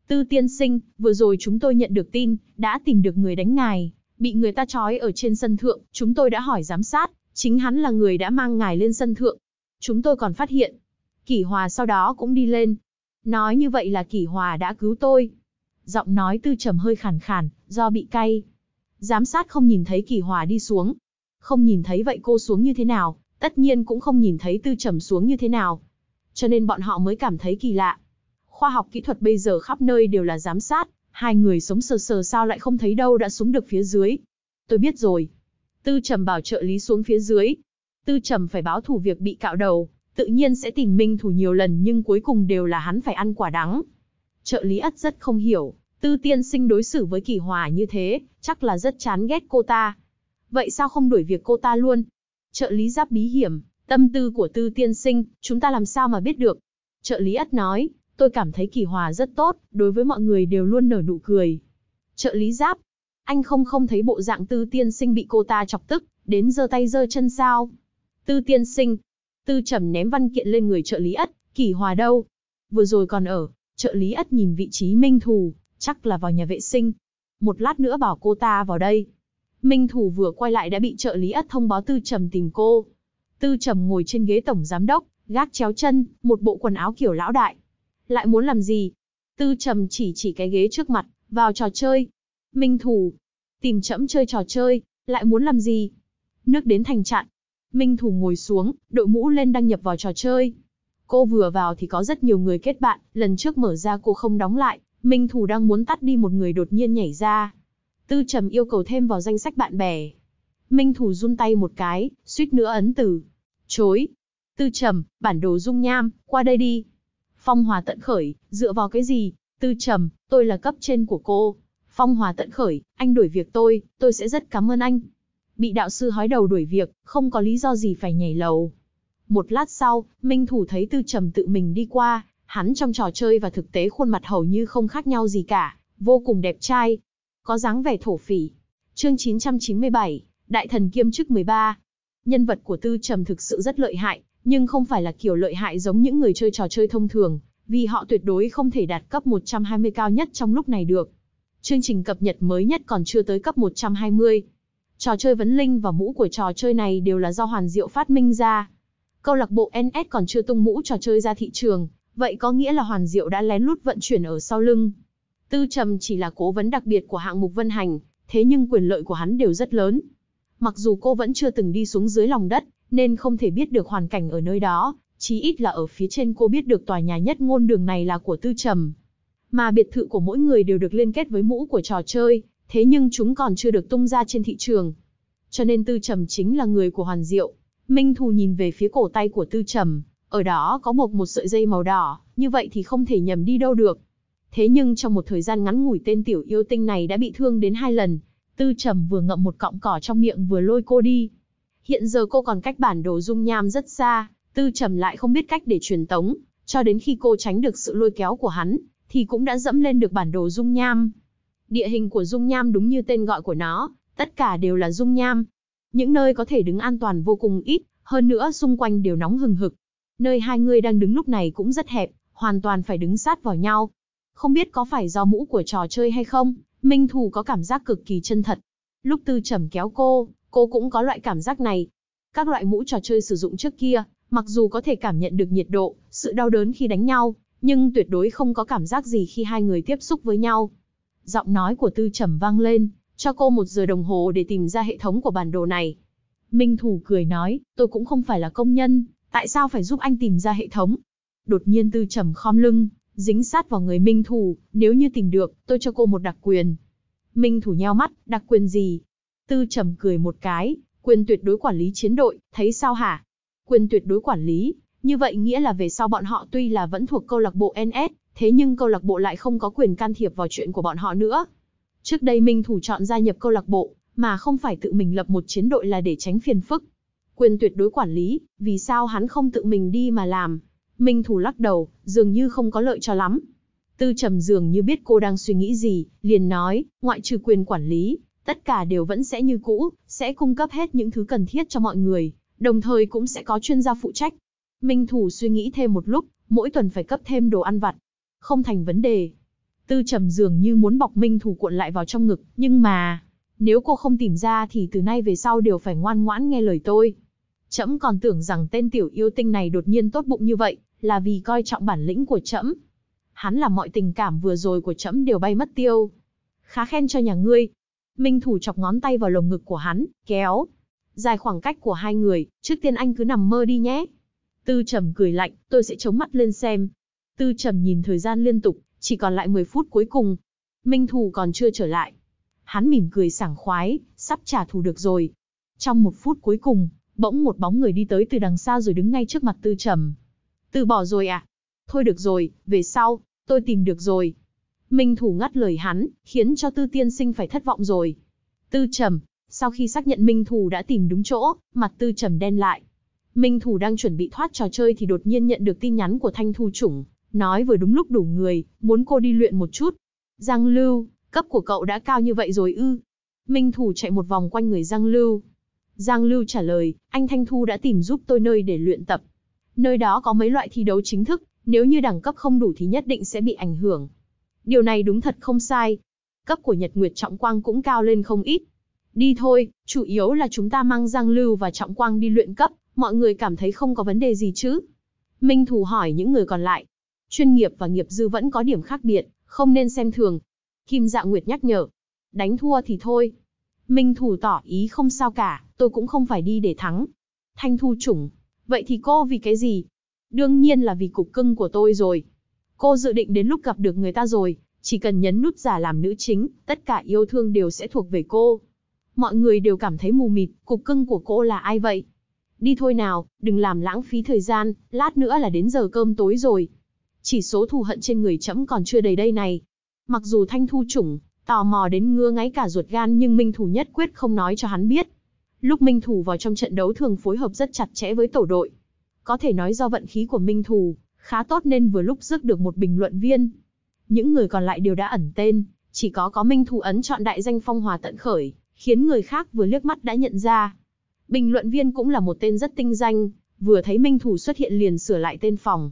Tư tiên sinh, vừa rồi chúng tôi nhận được tin, đã tìm được người đánh ngài, bị người ta trói ở trên sân thượng, chúng tôi đã hỏi giám sát, chính hắn là người đã mang ngài lên sân thượng. Chúng tôi còn phát hiện, Kỷ Hòa sau đó cũng đi lên. Nói như vậy là Kỷ Hòa đã cứu tôi. Giọng nói Tư Trầm hơi khàn khàn, do bị cay, Giám sát không nhìn thấy kỳ hòa đi xuống. Không nhìn thấy vậy cô xuống như thế nào, tất nhiên cũng không nhìn thấy tư trầm xuống như thế nào. Cho nên bọn họ mới cảm thấy kỳ lạ. Khoa học kỹ thuật bây giờ khắp nơi đều là giám sát, hai người sống sờ sờ sao lại không thấy đâu đã xuống được phía dưới. Tôi biết rồi. Tư trầm bảo trợ lý xuống phía dưới. Tư trầm phải báo thủ việc bị cạo đầu, tự nhiên sẽ tìm minh thủ nhiều lần nhưng cuối cùng đều là hắn phải ăn quả đắng. Trợ lý ất rất không hiểu, Tư tiên sinh đối xử với kỳ hòa như thế, chắc là rất chán ghét cô ta. Vậy sao không đuổi việc cô ta luôn? Trợ lý giáp bí hiểm, tâm tư của tư tiên sinh, chúng ta làm sao mà biết được? Trợ lý ất nói, tôi cảm thấy kỳ hòa rất tốt, đối với mọi người đều luôn nở nụ cười. Trợ lý giáp, anh không không thấy bộ dạng tư tiên sinh bị cô ta chọc tức, đến giơ tay giơ chân sao? Tư tiên sinh, tư trầm ném văn kiện lên người trợ lý ất, kỳ hòa đâu? Vừa rồi còn ở, trợ lý ất nhìn vị trí minh thù, chắc là vào nhà vệ sinh. Một lát nữa bảo cô ta vào đây. Minh Thủ vừa quay lại đã bị trợ lý ất thông báo Tư Trầm tìm cô. Tư Trầm ngồi trên ghế tổng giám đốc, gác chéo chân, một bộ quần áo kiểu lão đại. Lại muốn làm gì? Tư Trầm chỉ chỉ cái ghế trước mặt, vào trò chơi. Minh Thủ, tìm chậm chơi trò chơi, lại muốn làm gì? Nước đến thành chặn. Minh Thủ ngồi xuống, đội mũ lên đăng nhập vào trò chơi. Cô vừa vào thì có rất nhiều người kết bạn, lần trước mở ra cô không đóng lại, Minh Thù đang muốn tắt đi một người đột nhiên nhảy ra. Tư Trầm yêu cầu thêm vào danh sách bạn bè. Minh Thù run tay một cái, suýt nữa ấn từ. Chối. Tư Trầm, bản đồ dung nham, qua đây đi. Phong Hòa tận khởi, dựa vào cái gì? Tư Trầm, tôi là cấp trên của cô. Phong Hòa tận khởi, anh đuổi việc tôi, tôi sẽ rất cảm ơn anh. Bị đạo sư hói đầu đuổi việc, không có lý do gì phải nhảy lầu. Một lát sau, Minh Thủ thấy Tư Trầm tự mình đi qua, Hắn trong trò chơi và thực tế khuôn mặt hầu như không khác nhau gì cả, vô cùng đẹp trai. Có dáng vẻ thổ phỉ. Chương 997, Đại thần kiêm chức 13. Nhân vật của Tư Trầm thực sự rất lợi hại, nhưng không phải là kiểu lợi hại giống những người chơi trò chơi thông thường, vì họ tuyệt đối không thể đạt cấp 120 cao nhất trong lúc này được. Chương trình cập nhật mới nhất còn chưa tới cấp 120. Trò chơi vấn linh và mũ của trò chơi này đều là do Hoàn Diệu phát minh ra. Câu lạc bộ NS còn chưa tung mũ trò chơi ra thị trường, Vậy có nghĩa là Hoàn Diệu đã lén lút vận chuyển ở sau lưng. Tư Trầm chỉ là cố vấn đặc biệt của hạng mục Vân Hành, thế nhưng quyền lợi của hắn đều rất lớn. Mặc dù cô vẫn chưa từng đi xuống dưới lòng đất, nên không thể biết được hoàn cảnh ở nơi đó, chí ít là ở phía trên cô biết được tòa nhà nhất ngôn đường này là của Tư Trầm. Mà biệt thự của mỗi người đều được liên kết với mũ của trò chơi, thế nhưng chúng còn chưa được tung ra trên thị trường. Cho nên Tư Trầm chính là người của Hoàn Diệu. Minh Thù nhìn về phía cổ tay của Tư Trầm, ở đó có một một sợi dây màu đỏ, như vậy thì không thể nhầm đi đâu được. Thế nhưng trong một thời gian ngắn ngủi tên tiểu yêu tinh này đã bị thương đến hai lần. Tư trầm vừa ngậm một cọng cỏ trong miệng vừa lôi cô đi. Hiện giờ cô còn cách bản đồ dung nham rất xa, tư trầm lại không biết cách để truyền tống, cho đến khi cô tránh được sự lôi kéo của hắn, thì cũng đã dẫm lên được bản đồ dung nham. Địa hình của dung nham đúng như tên gọi của nó, tất cả đều là dung nham. Những nơi có thể đứng an toàn vô cùng ít, hơn nữa xung quanh đều nóng hừng hực, Nơi hai người đang đứng lúc này cũng rất hẹp, hoàn toàn phải đứng sát vào nhau. Không biết có phải do mũ của trò chơi hay không, Minh Thù có cảm giác cực kỳ chân thật. Lúc Tư Trầm kéo cô, cô cũng có loại cảm giác này. Các loại mũ trò chơi sử dụng trước kia, mặc dù có thể cảm nhận được nhiệt độ, sự đau đớn khi đánh nhau, nhưng tuyệt đối không có cảm giác gì khi hai người tiếp xúc với nhau. Giọng nói của Tư Trầm vang lên, cho cô một giờ đồng hồ để tìm ra hệ thống của bản đồ này. Minh Thù cười nói, tôi cũng không phải là công nhân, Tại sao phải giúp anh tìm ra hệ thống? Đột nhiên tư trầm khom lưng, dính sát vào người Minh Thủ, nếu như tìm được, tôi cho cô một đặc quyền. Minh Thủ nheo mắt, đặc quyền gì? Tư trầm cười một cái, quyền tuyệt đối quản lý chiến đội, thấy sao hả? Quyền tuyệt đối quản lý, như vậy nghĩa là về sau bọn họ tuy là vẫn thuộc câu lạc bộ NS, thế nhưng câu lạc bộ lại không có quyền can thiệp vào chuyện của bọn họ nữa. Trước đây Minh Thủ chọn gia nhập câu lạc bộ, mà không phải tự mình lập một chiến đội là để tránh phiền phức quyền tuyệt đối quản lý, vì sao hắn không tự mình đi mà làm? Minh Thủ lắc đầu, dường như không có lợi cho lắm. Tư Trầm dường như biết cô đang suy nghĩ gì, liền nói, ngoại trừ quyền quản lý, tất cả đều vẫn sẽ như cũ, sẽ cung cấp hết những thứ cần thiết cho mọi người, đồng thời cũng sẽ có chuyên gia phụ trách. Minh Thủ suy nghĩ thêm một lúc, mỗi tuần phải cấp thêm đồ ăn vặt. Không thành vấn đề. Tư Trầm dường như muốn bọc Minh Thủ cuộn lại vào trong ngực, nhưng mà, nếu cô không tìm ra thì từ nay về sau đều phải ngoan ngoãn nghe lời tôi. Trẫm còn tưởng rằng tên tiểu yêu tinh này đột nhiên tốt bụng như vậy, là vì coi trọng bản lĩnh của trẫm. Hắn làm mọi tình cảm vừa rồi của trẫm đều bay mất tiêu. Khá khen cho nhà ngươi. Minh thủ chọc ngón tay vào lồng ngực của hắn, kéo. Dài khoảng cách của hai người, trước tiên anh cứ nằm mơ đi nhé. Tư trầm cười lạnh, tôi sẽ chống mắt lên xem. Tư trầm nhìn thời gian liên tục, chỉ còn lại 10 phút cuối cùng. Minh thủ còn chưa trở lại. Hắn mỉm cười sảng khoái, sắp trả thù được rồi. Trong một phút cuối cùng, Bỗng một bóng người đi tới từ đằng xa rồi đứng ngay trước mặt Tư Trầm. Từ bỏ rồi ạ? À? Thôi được rồi, về sau, tôi tìm được rồi. Minh Thủ ngắt lời hắn, khiến cho Tư Tiên Sinh phải thất vọng rồi. Tư Trầm, sau khi xác nhận Minh Thủ đã tìm đúng chỗ, mặt Tư Trầm đen lại. Minh Thủ đang chuẩn bị thoát trò chơi thì đột nhiên nhận được tin nhắn của Thanh Thu Chủng, nói vừa đúng lúc đủ người, muốn cô đi luyện một chút. Giang Lưu, cấp của cậu đã cao như vậy rồi ư? Minh Thủ chạy một vòng quanh người Giang Lưu, Giang Lưu trả lời, anh Thanh Thu đã tìm giúp tôi nơi để luyện tập. Nơi đó có mấy loại thi đấu chính thức, nếu như đẳng cấp không đủ thì nhất định sẽ bị ảnh hưởng. Điều này đúng thật không sai. Cấp của Nhật Nguyệt Trọng Quang cũng cao lên không ít. Đi thôi, chủ yếu là chúng ta mang Giang Lưu và Trọng Quang đi luyện cấp, mọi người cảm thấy không có vấn đề gì chứ. Minh Thù hỏi những người còn lại. Chuyên nghiệp và nghiệp dư vẫn có điểm khác biệt, không nên xem thường. Kim Dạ Nguyệt nhắc nhở. Đánh thua thì thôi, Minh Thủ tỏ ý không sao cả, tôi cũng không phải đi để thắng. Thanh Thu chủng, vậy thì cô vì cái gì? Đương nhiên là vì cục cưng của tôi rồi. Cô dự định đến lúc gặp được người ta rồi, chỉ cần nhấn nút giả làm nữ chính, tất cả yêu thương đều sẽ thuộc về cô. Mọi người đều cảm thấy mù mịt, cục cưng của cô là ai vậy? Đi thôi nào, đừng làm lãng phí thời gian, lát nữa là đến giờ cơm tối rồi. Chỉ số thù hận trên người chấm còn chưa đầy đây này. Mặc dù Thanh Thu Chủng tò mò đến ngứa ngáy cả ruột gan nhưng Minh Thủ nhất quyết không nói cho hắn biết. Lúc Minh Thủ vào trong trận đấu thường phối hợp rất chặt chẽ với tổ đội. Có thể nói do vận khí của Minh Thủ khá tốt nên vừa lúc rước được một bình luận viên. Những người còn lại đều đã ẩn tên, chỉ có có Minh Thủ ấn chọn đại danh Phong Hòa tận khởi, khiến người khác vừa liếc mắt đã nhận ra. Bình luận viên cũng là một tên rất tinh danh, vừa thấy Minh Thủ xuất hiện liền sửa lại tên phòng.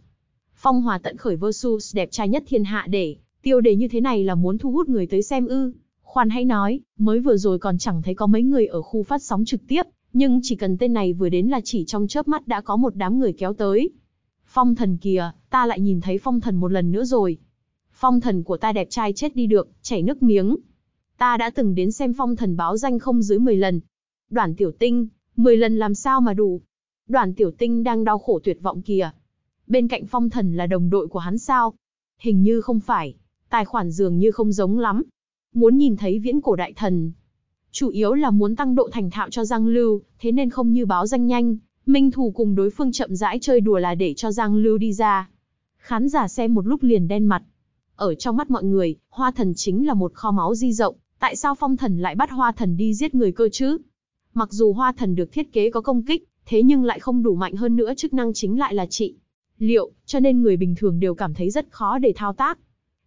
Phong Hòa tận khởi versus đẹp trai nhất thiên hạ để Tiêu đề như thế này là muốn thu hút người tới xem ư. Khoan hãy nói, mới vừa rồi còn chẳng thấy có mấy người ở khu phát sóng trực tiếp, nhưng chỉ cần tên này vừa đến là chỉ trong chớp mắt đã có một đám người kéo tới. Phong thần kìa, ta lại nhìn thấy phong thần một lần nữa rồi. Phong thần của ta đẹp trai chết đi được, chảy nước miếng. Ta đã từng đến xem phong thần báo danh không dưới 10 lần. Đoàn tiểu tinh, 10 lần làm sao mà đủ. Đoàn tiểu tinh đang đau khổ tuyệt vọng kìa. Bên cạnh phong thần là đồng đội của hắn sao? Hình như không phải tài khoản dường như không giống lắm. Muốn nhìn thấy viễn cổ đại thần, chủ yếu là muốn tăng độ thành thạo cho Giang Lưu, thế nên không như báo danh nhanh, Minh Thù cùng đối phương chậm rãi chơi đùa là để cho Giang Lưu đi ra. Khán giả xem một lúc liền đen mặt. Ở trong mắt mọi người, hoa thần chính là một kho máu di rộng, tại sao phong thần lại bắt hoa thần đi giết người cơ chứ? Mặc dù hoa thần được thiết kế có công kích, thế nhưng lại không đủ mạnh hơn nữa chức năng chính lại là trị. Liệu, cho nên người bình thường đều cảm thấy rất khó để thao tác.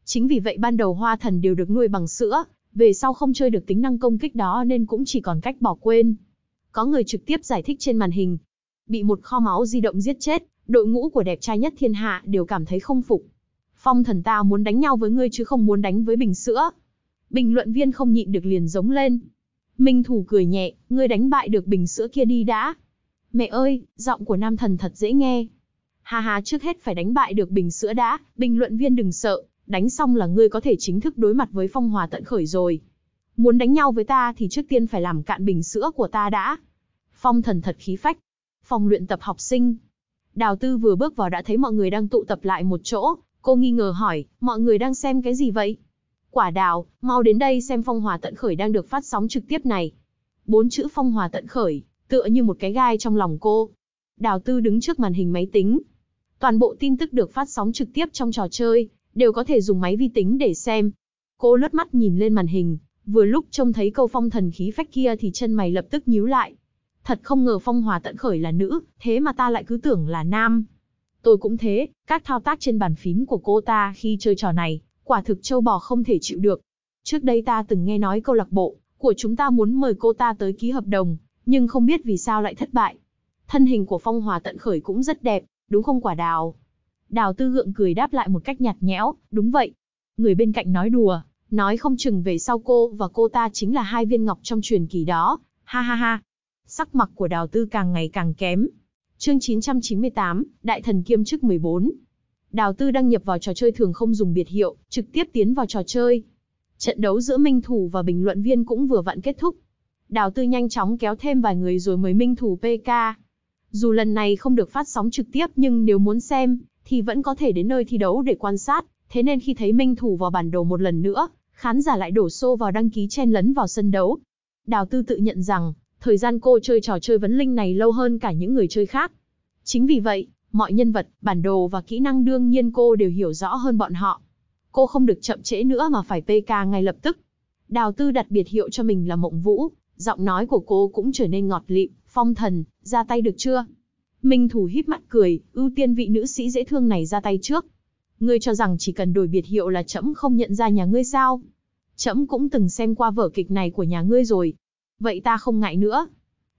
Chính vì vậy ban đầu hoa thần đều được nuôi bằng sữa, về sau không chơi được tính năng công kích đó nên cũng chỉ còn cách bỏ quên. Có người trực tiếp giải thích trên màn hình. Bị một kho máu di động giết chết, đội ngũ của đẹp trai nhất thiên hạ đều cảm thấy không phục. Phong thần ta muốn đánh nhau với ngươi chứ không muốn đánh với bình sữa. Bình luận viên không nhịn được liền giống lên. Minh thủ cười nhẹ, ngươi đánh bại được bình sữa kia đi đã. Mẹ ơi, giọng của nam thần thật dễ nghe. Hà hà trước hết phải đánh bại được bình sữa đã, bình luận viên đừng sợ, đánh xong là ngươi có thể chính thức đối mặt với phong hòa tận khởi rồi. Muốn đánh nhau với ta thì trước tiên phải làm cạn bình sữa của ta đã. Phong thần thật khí phách. Phong luyện tập học sinh. Đào tư vừa bước vào đã thấy mọi người đang tụ tập lại một chỗ. Cô nghi ngờ hỏi, mọi người đang xem cái gì vậy? Quả đào, mau đến đây xem phong hòa tận khởi đang được phát sóng trực tiếp này. Bốn chữ phong hòa tận khởi, tựa như một cái gai trong lòng cô. Đào tư đứng trước màn hình máy tính. Toàn bộ tin tức được phát sóng trực tiếp trong trò chơi, đều có thể dùng máy vi tính để xem. Cô lướt mắt nhìn lên màn hình, vừa lúc trông thấy câu phong thần khí phách kia thì chân mày lập tức nhíu lại. Thật không ngờ phong hòa tận khởi là nữ, thế mà ta lại cứ tưởng là nam. Tôi cũng thế, các thao tác trên bàn phím của cô ta khi chơi trò này, quả thực châu bò không thể chịu được. Trước đây ta từng nghe nói câu lạc bộ của chúng ta muốn mời cô ta tới ký hợp đồng, nhưng không biết vì sao lại thất bại. Thân hình của Phong Hòa tận khởi cũng rất đẹp, đúng không quả đào? Đào Tư Gượng cười đáp lại một cách nhạt nhẽo, đúng vậy. Người bên cạnh nói đùa, nói không chừng về sau cô và cô ta chính là hai viên ngọc trong truyền kỳ đó, ha ha ha. Sắc mặt của Đào Tư càng ngày càng kém. Chương 998, Đại thần kiêm chức 14. Đào Tư đăng nhập vào trò chơi thường không dùng biệt hiệu, trực tiếp tiến vào trò chơi. Trận đấu giữa Minh Thủ và bình luận viên cũng vừa vặn kết thúc. Đào Tư nhanh chóng kéo thêm vài người rồi mới Minh Thủ PK. Dù lần này không được phát sóng trực tiếp nhưng nếu muốn xem, thì vẫn có thể đến nơi thi đấu để quan sát, thế nên khi thấy Minh Thủ vào bản đồ một lần nữa, khán giả lại đổ xô vào đăng ký chen lấn vào sân đấu. Đào Tư tự nhận rằng, thời gian cô chơi trò chơi vấn linh này lâu hơn cả những người chơi khác. Chính vì vậy, mọi nhân vật, bản đồ và kỹ năng đương nhiên cô đều hiểu rõ hơn bọn họ. Cô không được chậm trễ nữa mà phải PK ngay lập tức. Đào Tư đặt biệt hiệu cho mình là Mộng Vũ, giọng nói của cô cũng trở nên ngọt lịm, phong thần, ra tay được chưa? Minh Thủ híp mắt cười, ưu tiên vị nữ sĩ dễ thương này ra tay trước. Ngươi cho rằng chỉ cần đổi biệt hiệu là trẫm không nhận ra nhà ngươi sao? Trẫm cũng từng xem qua vở kịch này của nhà ngươi rồi. Vậy ta không ngại nữa.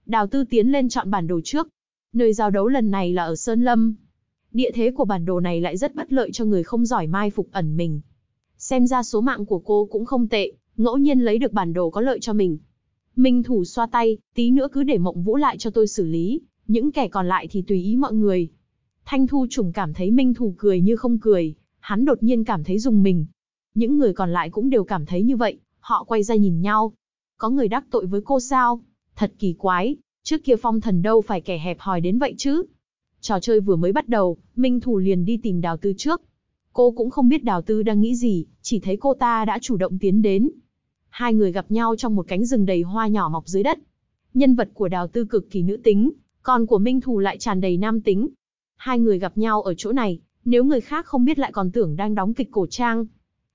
Đào Tư tiến lên chọn bản đồ trước. Nơi giao đấu lần này là ở Sơn Lâm. Địa thế của bản đồ này lại rất bất lợi cho người không giỏi mai phục ẩn mình. Xem ra số mạng của cô cũng không tệ, ngẫu nhiên lấy được bản đồ có lợi cho mình. Minh Thủ xoa tay, tí nữa cứ để Mộng Vũ lại cho tôi xử lý, những kẻ còn lại thì tùy ý mọi người. Thanh Thu Trùng cảm thấy Minh Thù cười như không cười, hắn đột nhiên cảm thấy dùng mình. Những người còn lại cũng đều cảm thấy như vậy, họ quay ra nhìn nhau. Có người đắc tội với cô sao? Thật kỳ quái, trước kia phong thần đâu phải kẻ hẹp hòi đến vậy chứ. Trò chơi vừa mới bắt đầu, Minh Thù liền đi tìm đào tư trước. Cô cũng không biết đào tư đang nghĩ gì, chỉ thấy cô ta đã chủ động tiến đến. Hai người gặp nhau trong một cánh rừng đầy hoa nhỏ mọc dưới đất. Nhân vật của đào tư cực kỳ nữ tính, con của Minh Thù lại tràn đầy nam tính. Hai người gặp nhau ở chỗ này, nếu người khác không biết lại còn tưởng đang đóng kịch cổ trang.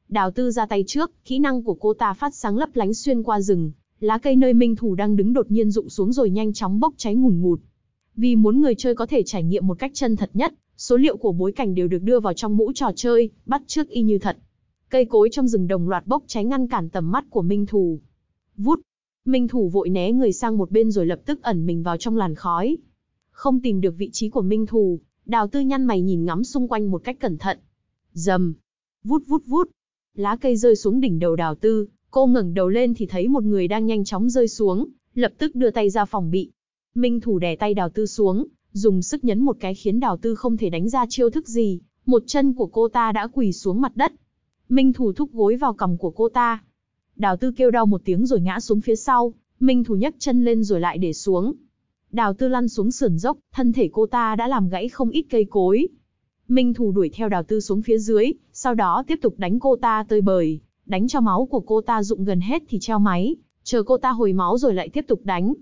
Đào tư ra tay trước, kỹ năng của cô ta phát sáng lấp lánh xuyên qua rừng, lá cây nơi Minh Thù đang đứng đột nhiên rụng xuống rồi nhanh chóng bốc cháy ngùn ngụt. Vì muốn người chơi có thể trải nghiệm một cách chân thật nhất, số liệu của bối cảnh đều được đưa vào trong mũ trò chơi, bắt trước y như thật. Cây cối trong rừng đồng loạt bốc cháy ngăn cản tầm mắt của Minh Thù. Vút, Minh Thủ vội né người sang một bên rồi lập tức ẩn mình vào trong làn khói. Không tìm được vị trí của Minh Thủ, đào tư nhăn mày nhìn ngắm xung quanh một cách cẩn thận. Dầm! Vút vút vút! Lá cây rơi xuống đỉnh đầu đào tư, cô ngẩng đầu lên thì thấy một người đang nhanh chóng rơi xuống, lập tức đưa tay ra phòng bị. Minh Thủ đè tay đào tư xuống, dùng sức nhấn một cái khiến đào tư không thể đánh ra chiêu thức gì, một chân của cô ta đã quỳ xuống mặt đất. Minh Thủ thúc gối vào cằm của cô ta, Đào Tư kêu đau một tiếng rồi ngã xuống phía sau, Minh Thù nhấc chân lên rồi lại để xuống. Đào Tư lăn xuống sườn dốc, thân thể cô ta đã làm gãy không ít cây cối. Minh Thù đuổi theo Đào Tư xuống phía dưới, sau đó tiếp tục đánh cô ta tơi bời, đánh cho máu của cô ta rụng gần hết thì treo máy, chờ cô ta hồi máu rồi lại tiếp tục đánh.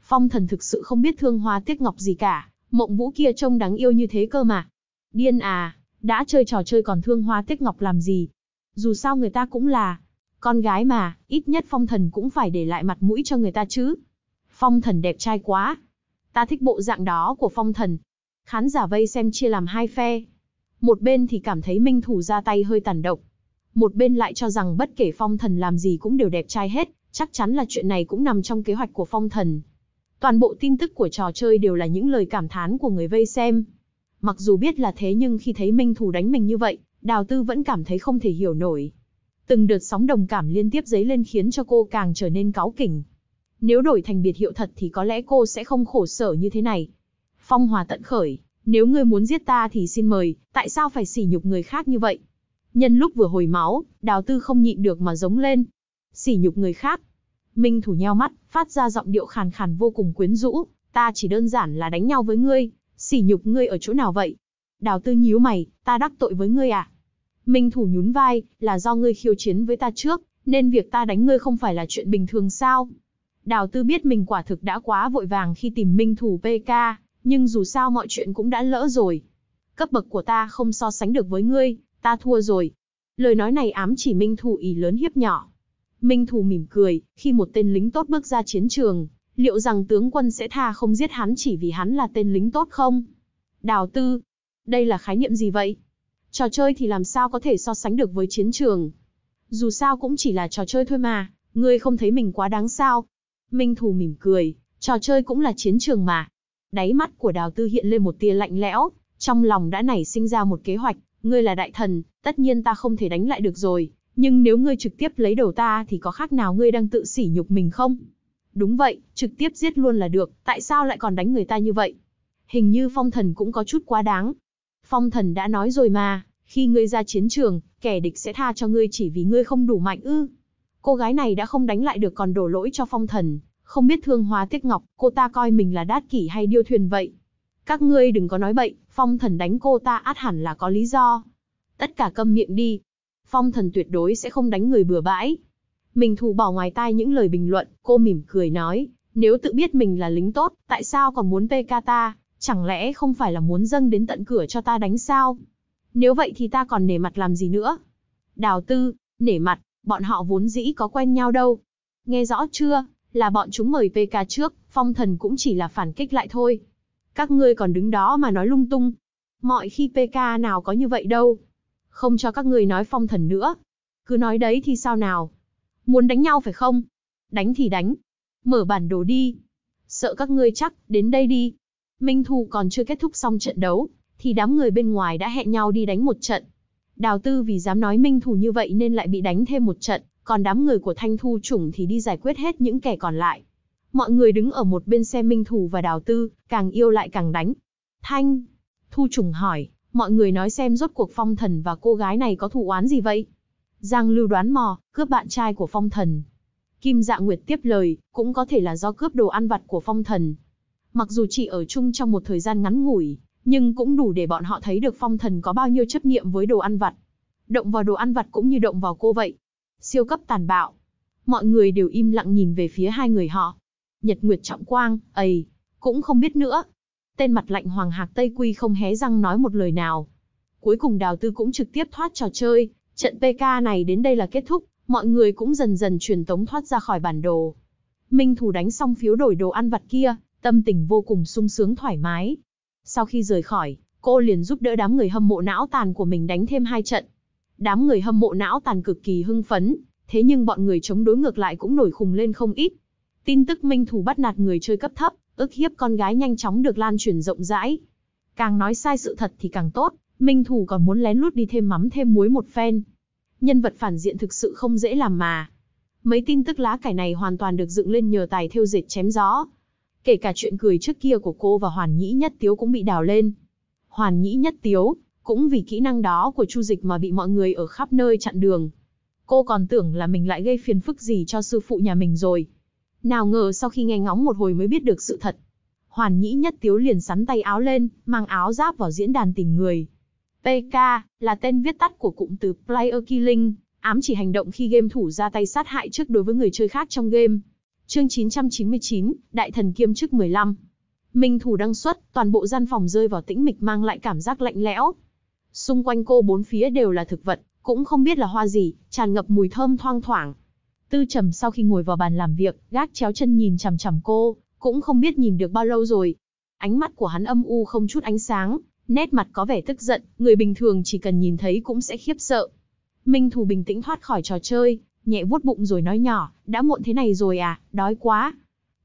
Phong thần thực sự không biết thương hoa tiếc ngọc gì cả, mộng vũ kia trông đáng yêu như thế cơ mà. Điên à, đã chơi trò chơi còn thương hoa tiếc ngọc làm gì? Dù sao người ta cũng là con gái mà, ít nhất phong thần cũng phải để lại mặt mũi cho người ta chứ. Phong thần đẹp trai quá. Ta thích bộ dạng đó của phong thần. Khán giả vây xem chia làm hai phe. Một bên thì cảm thấy Minh Thủ ra tay hơi tàn độc. Một bên lại cho rằng bất kể phong thần làm gì cũng đều đẹp trai hết, chắc chắn là chuyện này cũng nằm trong kế hoạch của phong thần. Toàn bộ tin tức của trò chơi đều là những lời cảm thán của người vây xem. Mặc dù biết là thế nhưng khi thấy Minh Thủ đánh mình như vậy, Đào Tư vẫn cảm thấy không thể hiểu nổi. Từng đợt sóng đồng cảm liên tiếp dấy lên khiến cho cô càng trở nên cáu kỉnh. Nếu đổi thành biệt hiệu thật thì có lẽ cô sẽ không khổ sở như thế này. Phong hòa tận khởi, nếu ngươi muốn giết ta thì xin mời, tại sao phải sỉ nhục người khác như vậy? Nhân lúc vừa hồi máu, đào tư không nhịn được mà giống lên. Sỉ nhục người khác. Minh thủ nheo mắt, phát ra giọng điệu khàn khàn vô cùng quyến rũ. Ta chỉ đơn giản là đánh nhau với ngươi, sỉ nhục ngươi ở chỗ nào vậy? Đào tư nhíu mày, ta đắc tội với ngươi à? Minh thủ nhún vai, là do ngươi khiêu chiến với ta trước, nên việc ta đánh ngươi không phải là chuyện bình thường sao. Đào tư biết mình quả thực đã quá vội vàng khi tìm minh thủ PK, nhưng dù sao mọi chuyện cũng đã lỡ rồi. Cấp bậc của ta không so sánh được với ngươi, ta thua rồi. Lời nói này ám chỉ minh thủ ý lớn hiếp nhỏ. Minh thủ mỉm cười, khi một tên lính tốt bước ra chiến trường, liệu rằng tướng quân sẽ tha không giết hắn chỉ vì hắn là tên lính tốt không? Đào tư, đây là khái niệm gì vậy? Trò chơi thì làm sao có thể so sánh được với chiến trường. Dù sao cũng chỉ là trò chơi thôi mà, ngươi không thấy mình quá đáng sao. Minh Thù mỉm cười, trò chơi cũng là chiến trường mà. Đáy mắt của đào tư hiện lên một tia lạnh lẽo, trong lòng đã nảy sinh ra một kế hoạch, ngươi là đại thần, tất nhiên ta không thể đánh lại được rồi, nhưng nếu ngươi trực tiếp lấy đầu ta thì có khác nào ngươi đang tự sỉ nhục mình không? Đúng vậy, trực tiếp giết luôn là được, tại sao lại còn đánh người ta như vậy? Hình như phong thần cũng có chút quá đáng, Phong thần đã nói rồi mà, khi ngươi ra chiến trường, kẻ địch sẽ tha cho ngươi chỉ vì ngươi không đủ mạnh ư. Cô gái này đã không đánh lại được còn đổ lỗi cho phong thần, không biết thương hóa tiếc ngọc, cô ta coi mình là đát kỷ hay điêu thuyền vậy. Các ngươi đừng có nói bậy, phong thần đánh cô ta át hẳn là có lý do. Tất cả câm miệng đi. Phong thần tuyệt đối sẽ không đánh người bừa bãi. Mình thù bỏ ngoài tai những lời bình luận, cô mỉm cười nói, nếu tự biết mình là lính tốt, tại sao còn muốn PK ta, Chẳng lẽ không phải là muốn dâng đến tận cửa cho ta đánh sao? Nếu vậy thì ta còn nể mặt làm gì nữa? Đào tư, nể mặt, bọn họ vốn dĩ có quen nhau đâu. Nghe rõ chưa, là bọn chúng mời PK trước, phong thần cũng chỉ là phản kích lại thôi. Các ngươi còn đứng đó mà nói lung tung. Mọi khi PK nào có như vậy đâu. Không cho các ngươi nói phong thần nữa. Cứ nói đấy thì sao nào? Muốn đánh nhau phải không? Đánh thì đánh. Mở bản đồ đi. Sợ các ngươi chắc, đến đây đi, Minh Thu còn chưa kết thúc xong trận đấu, thì đám người bên ngoài đã hẹn nhau đi đánh một trận. Đào Tư vì dám nói Minh Thu như vậy nên lại bị đánh thêm một trận, còn đám người của Thanh Thu chủng thì đi giải quyết hết những kẻ còn lại. Mọi người đứng ở một bên xem Minh Thu và Đào Tư, càng yêu lại càng đánh. Thanh, Thu Trùng hỏi, mọi người nói xem rốt cuộc phong thần và cô gái này có thù oán gì vậy? Giang Lưu đoán mò, cướp bạn trai của phong thần. Kim Dạ Nguyệt tiếp lời, cũng có thể là do cướp đồ ăn vặt của phong thần, Mặc dù chỉ ở chung trong một thời gian ngắn ngủi, nhưng cũng đủ để bọn họ thấy được phong thần có bao nhiêu chấp niệm với đồ ăn vặt. Động vào đồ ăn vặt cũng như động vào cô vậy. Siêu cấp tàn bạo. Mọi người đều im lặng nhìn về phía hai người họ. Nhật Nguyệt Trọng Quang, ấy, cũng không biết nữa. Tên mặt lạnh Hoàng Hạc Tây Quy không hé răng nói một lời nào. Cuối cùng Đào Tư cũng trực tiếp thoát trò chơi, trận PK này đến đây là kết thúc, mọi người cũng dần dần truyền tống thoát ra khỏi bản đồ. Minh Thủ đánh xong phiếu đổi đồ ăn vặt kia, tâm tình vô cùng sung sướng thoải mái. Sau khi rời khỏi, cô liền giúp đỡ đám người hâm mộ não tàn của mình đánh thêm hai trận. Đám người hâm mộ não tàn cực kỳ hưng phấn, thế nhưng bọn người chống đối ngược lại cũng nổi khùng lên không ít. Tin tức minh Thù bắt nạt người chơi cấp thấp, ức hiếp con gái nhanh chóng được lan truyền rộng rãi. Càng nói sai sự thật thì càng tốt, minh Thù còn muốn lén lút đi thêm mắm thêm muối một phen. Nhân vật phản diện thực sự không dễ làm mà. Mấy tin tức lá cải này hoàn toàn được dựng lên nhờ tài thêu dệt chém gió, Kể cả chuyện cười trước kia của cô và Hoàn Nhĩ Nhất Tiếu cũng bị đào lên. Hoàn Nhĩ Nhất Tiếu, cũng vì kỹ năng đó của Chu Dịch mà bị mọi người ở khắp nơi chặn đường. Cô còn tưởng là mình lại gây phiền phức gì cho sư phụ nhà mình rồi. Nào ngờ sau khi nghe ngóng một hồi mới biết được sự thật. Hoàn Nhĩ Nhất Tiếu liền sắn tay áo lên, mang áo giáp vào diễn đàn tìm người. PK là tên viết tắt của cụm từ Player Killing, ám chỉ hành động khi game thủ ra tay sát hại trước đối với người chơi khác trong game. Chương 999, Đại thần kiêm chức 15. Minh thủ đăng xuất, toàn bộ gian phòng rơi vào tĩnh mịch mang lại cảm giác lạnh lẽo. Xung quanh cô bốn phía đều là thực vật, cũng không biết là hoa gì, tràn ngập mùi thơm thoang thoảng. Tư Trầm sau khi ngồi vào bàn làm việc, gác chéo chân nhìn chằm chằm cô, cũng không biết nhìn được bao lâu rồi. Ánh mắt của hắn âm u không chút ánh sáng, nét mặt có vẻ tức giận, người bình thường chỉ cần nhìn thấy cũng sẽ khiếp sợ. Minh thủ bình tĩnh thoát khỏi trò chơi, nhẹ vuốt bụng rồi nói nhỏ, đã muộn thế này rồi à, đói quá.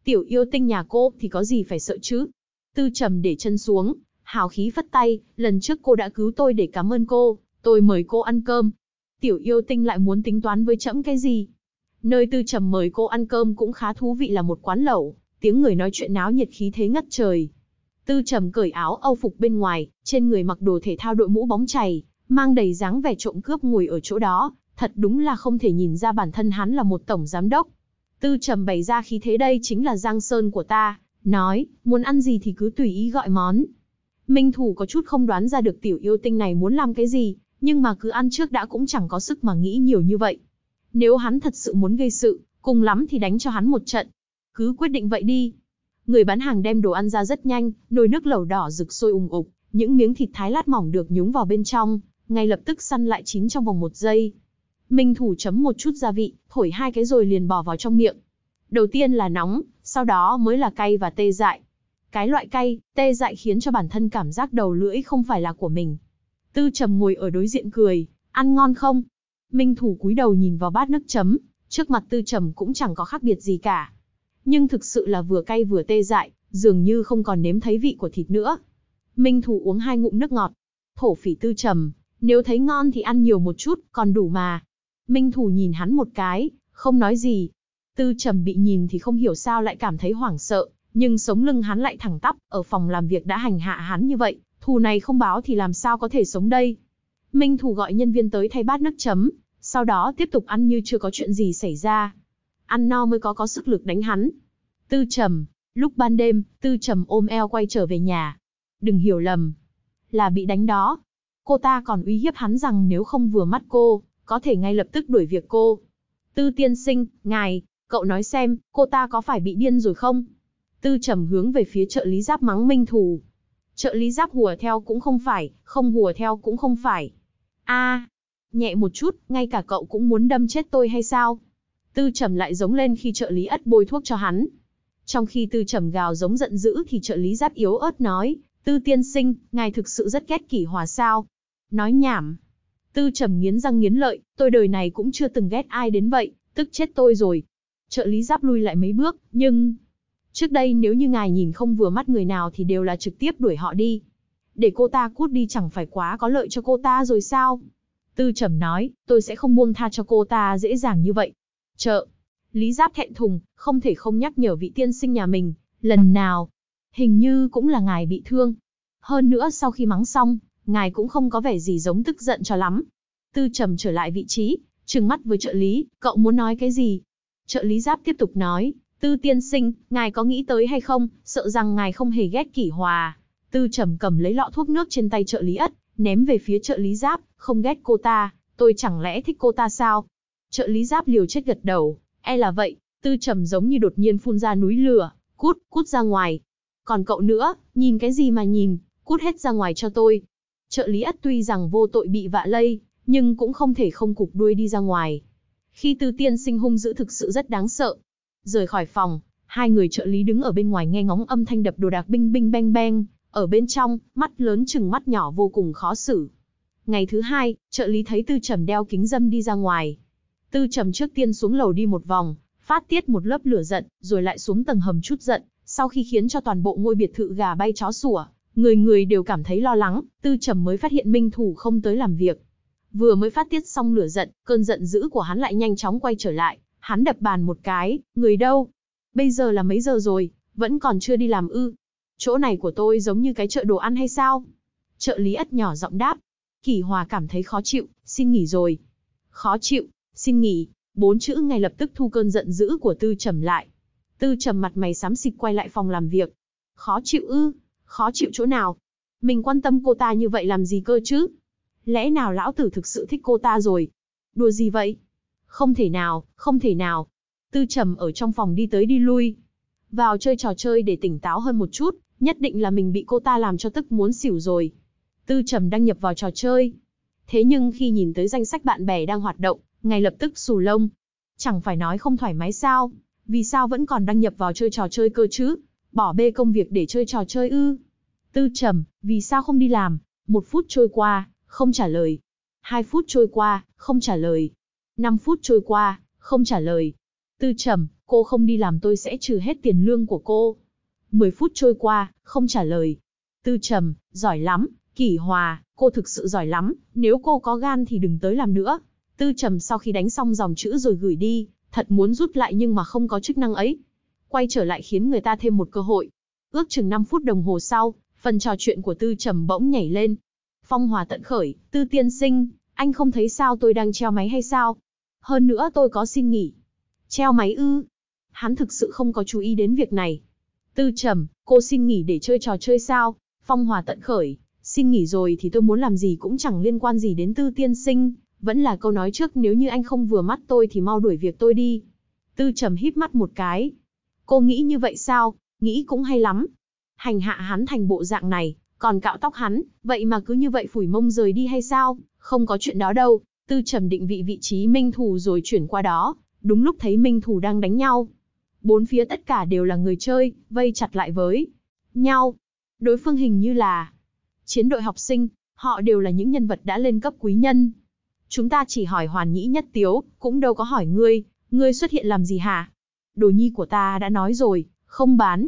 Tiểu yêu tinh nhà cô thì có gì phải sợ chứ. Tư trầm để chân xuống, hào khí phất tay, lần trước cô đã cứu tôi để cảm ơn cô, tôi mời cô ăn cơm. Tiểu yêu tinh lại muốn tính toán với trẫm cái gì. Nơi tư trầm mời cô ăn cơm cũng khá thú vị là một quán lẩu, tiếng người nói chuyện náo nhiệt khí thế ngất trời. Tư trầm cởi áo âu phục bên ngoài, trên người mặc đồ thể thao đội mũ bóng chày, mang đầy dáng vẻ trộm cướp ngồi ở chỗ đó, thật đúng là không thể nhìn ra bản thân hắn là một tổng giám đốc. Tư trầm bày ra khí thế đây chính là giang sơn của ta, nói, muốn ăn gì thì cứ tùy ý gọi món. Minh thủ có chút không đoán ra được tiểu yêu tinh này muốn làm cái gì, nhưng mà cứ ăn trước đã cũng chẳng có sức mà nghĩ nhiều như vậy. Nếu hắn thật sự muốn gây sự, cùng lắm thì đánh cho hắn một trận. Cứ quyết định vậy đi. Người bán hàng đem đồ ăn ra rất nhanh, nồi nước lẩu đỏ rực sôi ùng ục, những miếng thịt thái lát mỏng được nhúng vào bên trong, ngay lập tức săn lại chín trong vòng một giây. Minh Thủ chấm một chút gia vị, thổi hai cái rồi liền bỏ vào trong miệng. Đầu tiên là nóng, sau đó mới là cay và tê dại. Cái loại cay, tê dại khiến cho bản thân cảm giác đầu lưỡi không phải là của mình. Tư Trầm ngồi ở đối diện cười, ăn ngon không? Minh Thủ cúi đầu nhìn vào bát nước chấm, trước mặt Tư Trầm cũng chẳng có khác biệt gì cả. Nhưng thực sự là vừa cay vừa tê dại, dường như không còn nếm thấy vị của thịt nữa. Minh Thủ uống hai ngụm nước ngọt. Thổ phỉ Tư Trầm, nếu thấy ngon thì ăn nhiều một chút, còn đủ mà. Minh Thủ nhìn hắn một cái, không nói gì. Tư Trầm bị nhìn thì không hiểu sao lại cảm thấy hoảng sợ, nhưng sống lưng hắn lại thẳng tắp, ở phòng làm việc đã hành hạ hắn như vậy, thù này không báo thì làm sao có thể sống đây. Minh Thủ gọi nhân viên tới thay bát nước chấm, sau đó tiếp tục ăn như chưa có chuyện gì xảy ra. Ăn no mới có có sức lực đánh hắn. Tư Trầm, lúc ban đêm, Tư Trầm ôm eo quay trở về nhà. Đừng hiểu lầm, là bị đánh đó. Cô ta còn uy hiếp hắn rằng nếu không vừa mắt cô, có thể ngay lập tức đuổi việc cô. Tư tiên sinh, ngài, cậu nói xem, cô ta có phải bị điên rồi không? Tư trầm hướng về phía trợ lý giáp mắng minh thù. Trợ lý giáp hùa theo cũng không phải, không hùa theo cũng không phải. a nhẹ một chút, ngay cả cậu cũng muốn đâm chết tôi hay sao? Tư trầm lại giống lên khi trợ lý ất bôi thuốc cho hắn. Trong khi tư trầm gào giống giận dữ thì trợ lý giáp yếu ớt nói, tư tiên sinh, ngài thực sự rất ghét kỷ hòa sao? Nói nhảm, Tư trầm nghiến răng nghiến lợi, tôi đời này cũng chưa từng ghét ai đến vậy, tức chết tôi rồi. Trợ lý giáp lui lại mấy bước, nhưng... Trước đây nếu như ngài nhìn không vừa mắt người nào thì đều là trực tiếp đuổi họ đi. Để cô ta cút đi chẳng phải quá có lợi cho cô ta rồi sao? Tư trầm nói, tôi sẽ không buông tha cho cô ta dễ dàng như vậy. Trợ, lý giáp thẹn thùng, không thể không nhắc nhở vị tiên sinh nhà mình, lần nào. Hình như cũng là ngài bị thương. Hơn nữa sau khi mắng xong, ngài cũng không có vẻ gì giống tức giận cho lắm. Tư trầm trở lại vị trí, trừng mắt với trợ lý, cậu muốn nói cái gì? Trợ lý giáp tiếp tục nói, tư tiên sinh, ngài có nghĩ tới hay không, sợ rằng ngài không hề ghét kỷ hòa. Tư trầm cầm lấy lọ thuốc nước trên tay trợ lý ất, ném về phía trợ lý giáp, không ghét cô ta, tôi chẳng lẽ thích cô ta sao? Trợ lý giáp liều chết gật đầu, e là vậy, tư trầm giống như đột nhiên phun ra núi lửa, cút, cút ra ngoài. Còn cậu nữa, nhìn cái gì mà nhìn, cút hết ra ngoài cho tôi trợ lý ất tuy rằng vô tội bị vạ lây, nhưng cũng không thể không cục đuôi đi ra ngoài. Khi tư tiên sinh hung dữ thực sự rất đáng sợ. Rời khỏi phòng, hai người trợ lý đứng ở bên ngoài nghe ngóng âm thanh đập đồ đạc binh binh beng beng, ở bên trong, mắt lớn chừng mắt nhỏ vô cùng khó xử. Ngày thứ hai, trợ lý thấy tư trầm đeo kính dâm đi ra ngoài. Tư trầm trước tiên xuống lầu đi một vòng, phát tiết một lớp lửa giận, rồi lại xuống tầng hầm chút giận, sau khi khiến cho toàn bộ ngôi biệt thự gà bay chó sủa, người người đều cảm thấy lo lắng, tư trầm mới phát hiện minh thủ không tới làm việc. Vừa mới phát tiết xong lửa giận, cơn giận dữ của hắn lại nhanh chóng quay trở lại, hắn đập bàn một cái, người đâu? Bây giờ là mấy giờ rồi, vẫn còn chưa đi làm ư? Chỗ này của tôi giống như cái chợ đồ ăn hay sao? Trợ lý ất nhỏ giọng đáp. Kỳ Hòa cảm thấy khó chịu, xin nghỉ rồi. Khó chịu, xin nghỉ, bốn chữ ngay lập tức thu cơn giận dữ của Tư Trầm lại. Tư Trầm mặt mày xám xịt quay lại phòng làm việc. Khó chịu ư? khó chịu chỗ nào. Mình quan tâm cô ta như vậy làm gì cơ chứ? Lẽ nào lão tử thực sự thích cô ta rồi? Đùa gì vậy? Không thể nào, không thể nào. Tư trầm ở trong phòng đi tới đi lui. Vào chơi trò chơi để tỉnh táo hơn một chút, nhất định là mình bị cô ta làm cho tức muốn xỉu rồi. Tư trầm đăng nhập vào trò chơi. Thế nhưng khi nhìn tới danh sách bạn bè đang hoạt động, ngay lập tức xù lông. Chẳng phải nói không thoải mái sao, vì sao vẫn còn đăng nhập vào chơi trò chơi cơ chứ? bỏ bê công việc để chơi trò chơi ư. Tư trầm, vì sao không đi làm? Một phút trôi qua, không trả lời. Hai phút trôi qua, không trả lời. Năm phút trôi qua, không trả lời. Tư trầm, cô không đi làm tôi sẽ trừ hết tiền lương của cô. Mười phút trôi qua, không trả lời. Tư trầm, giỏi lắm, kỷ hòa, cô thực sự giỏi lắm, nếu cô có gan thì đừng tới làm nữa. Tư trầm sau khi đánh xong dòng chữ rồi gửi đi, thật muốn rút lại nhưng mà không có chức năng ấy, quay trở lại khiến người ta thêm một cơ hội. Ước chừng 5 phút đồng hồ sau, phần trò chuyện của Tư Trầm bỗng nhảy lên. Phong hòa tận khởi, Tư tiên sinh, anh không thấy sao tôi đang treo máy hay sao? Hơn nữa tôi có xin nghỉ. Treo máy ư? Hắn thực sự không có chú ý đến việc này. Tư Trầm, cô xin nghỉ để chơi trò chơi sao? Phong hòa tận khởi, xin nghỉ rồi thì tôi muốn làm gì cũng chẳng liên quan gì đến Tư tiên sinh. Vẫn là câu nói trước nếu như anh không vừa mắt tôi thì mau đuổi việc tôi đi. Tư Trầm hít mắt một cái, Cô nghĩ như vậy sao, nghĩ cũng hay lắm. Hành hạ hắn thành bộ dạng này, còn cạo tóc hắn, vậy mà cứ như vậy phủi mông rời đi hay sao, không có chuyện đó đâu. Tư trầm định vị vị trí Minh Thù rồi chuyển qua đó, đúng lúc thấy Minh Thù đang đánh nhau. Bốn phía tất cả đều là người chơi, vây chặt lại với nhau. Đối phương hình như là chiến đội học sinh, họ đều là những nhân vật đã lên cấp quý nhân. Chúng ta chỉ hỏi hoàn nhĩ nhất tiếu, cũng đâu có hỏi ngươi, ngươi xuất hiện làm gì hả? đồ nhi của ta đã nói rồi, không bán.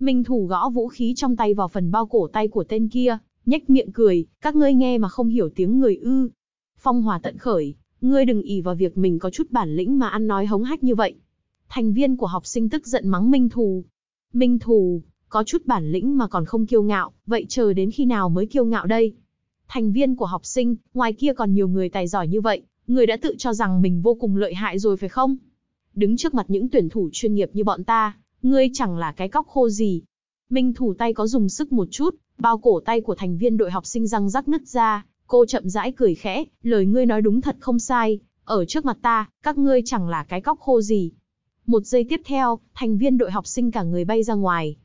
Minh Thủ gõ vũ khí trong tay vào phần bao cổ tay của tên kia, nhếch miệng cười, các ngươi nghe mà không hiểu tiếng người ư. Phong hòa tận khởi, ngươi đừng ỉ vào việc mình có chút bản lĩnh mà ăn nói hống hách như vậy. Thành viên của học sinh tức giận mắng Minh thủ. Minh thủ có chút bản lĩnh mà còn không kiêu ngạo, vậy chờ đến khi nào mới kiêu ngạo đây? Thành viên của học sinh, ngoài kia còn nhiều người tài giỏi như vậy, người đã tự cho rằng mình vô cùng lợi hại rồi phải không? đứng trước mặt những tuyển thủ chuyên nghiệp như bọn ta, ngươi chẳng là cái cóc khô gì. Minh thủ tay có dùng sức một chút, bao cổ tay của thành viên đội học sinh răng rắc nứt ra, cô chậm rãi cười khẽ, lời ngươi nói đúng thật không sai, ở trước mặt ta, các ngươi chẳng là cái cóc khô gì. Một giây tiếp theo, thành viên đội học sinh cả người bay ra ngoài.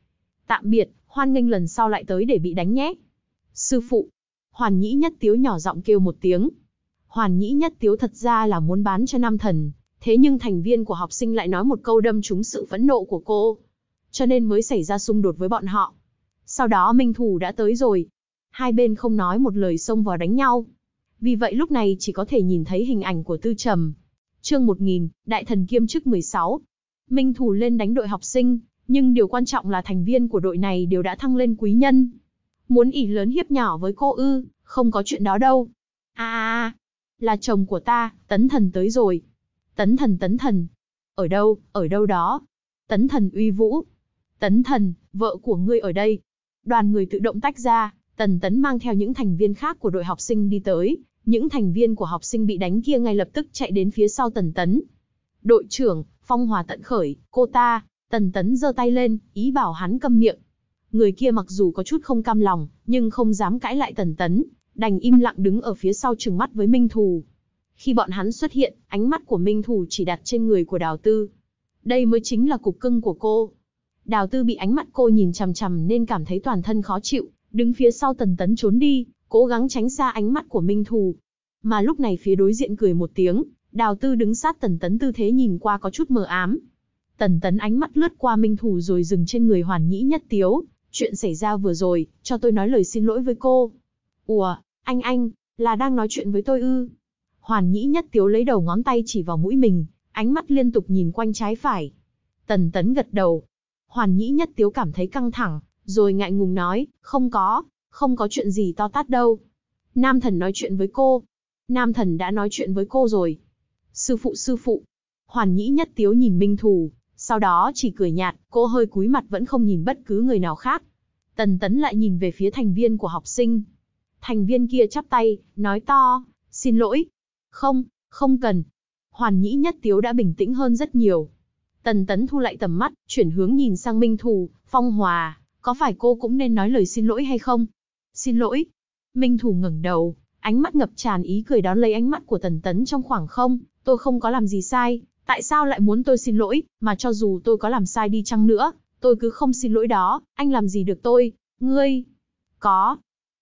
Tạm biệt, hoan nghênh lần sau lại tới để bị đánh nhé. Sư phụ, hoàn nhĩ nhất tiếu nhỏ giọng kêu một tiếng. Hoàn nhĩ nhất tiếu thật ra là muốn bán cho nam thần, Thế nhưng thành viên của học sinh lại nói một câu đâm trúng sự phẫn nộ của cô. Cho nên mới xảy ra xung đột với bọn họ. Sau đó Minh Thủ đã tới rồi. Hai bên không nói một lời xông vào đánh nhau. Vì vậy lúc này chỉ có thể nhìn thấy hình ảnh của Tư Trầm. Chương 1000, Đại thần kiêm chức 16. Minh Thủ lên đánh đội học sinh, nhưng điều quan trọng là thành viên của đội này đều đã thăng lên quý nhân. Muốn ỉ lớn hiếp nhỏ với cô ư, không có chuyện đó đâu. À, à, à, là chồng của ta, tấn thần tới rồi. Tấn thần tấn thần. Ở đâu, ở đâu đó. Tấn thần uy vũ. Tấn thần, vợ của ngươi ở đây. Đoàn người tự động tách ra, tần tấn mang theo những thành viên khác của đội học sinh đi tới. Những thành viên của học sinh bị đánh kia ngay lập tức chạy đến phía sau tần tấn. Đội trưởng, phong hòa tận khởi, cô ta. Tần tấn giơ tay lên, ý bảo hắn câm miệng. Người kia mặc dù có chút không cam lòng, nhưng không dám cãi lại tần tấn, đành im lặng đứng ở phía sau trừng mắt với Minh Thù. Khi bọn hắn xuất hiện, ánh mắt của Minh Thủ chỉ đặt trên người của đào tư. Đây mới chính là cục cưng của cô. Đào tư bị ánh mắt cô nhìn chằm chằm nên cảm thấy toàn thân khó chịu, đứng phía sau tần tấn trốn đi, cố gắng tránh xa ánh mắt của Minh Thủ. Mà lúc này phía đối diện cười một tiếng, đào tư đứng sát tần tấn tư thế nhìn qua có chút mờ ám. Tần tấn ánh mắt lướt qua Minh Thủ rồi dừng trên người hoàn nhĩ nhất tiếu. Chuyện xảy ra vừa rồi, cho tôi nói lời xin lỗi với cô. Ủa, anh anh, là đang nói chuyện với tôi ư? Hoàn nhĩ nhất tiếu lấy đầu ngón tay chỉ vào mũi mình, ánh mắt liên tục nhìn quanh trái phải. Tần tấn gật đầu. Hoàn nhĩ nhất tiếu cảm thấy căng thẳng, rồi ngại ngùng nói, không có, không có chuyện gì to tát đâu. Nam thần nói chuyện với cô. Nam thần đã nói chuyện với cô rồi. Sư phụ sư phụ. Hoàn nhĩ nhất tiếu nhìn Minh Thù, sau đó chỉ cười nhạt, cô hơi cúi mặt vẫn không nhìn bất cứ người nào khác. Tần tấn lại nhìn về phía thành viên của học sinh. Thành viên kia chắp tay, nói to, xin lỗi, không, không cần. Hoàn nhĩ nhất tiếu đã bình tĩnh hơn rất nhiều. Tần tấn thu lại tầm mắt, chuyển hướng nhìn sang Minh Thù, Phong Hòa, có phải cô cũng nên nói lời xin lỗi hay không? Xin lỗi. Minh Thù ngẩng đầu, ánh mắt ngập tràn ý cười đón lấy ánh mắt của tần tấn trong khoảng không, tôi không có làm gì sai, tại sao lại muốn tôi xin lỗi, mà cho dù tôi có làm sai đi chăng nữa, tôi cứ không xin lỗi đó, anh làm gì được tôi, ngươi, có,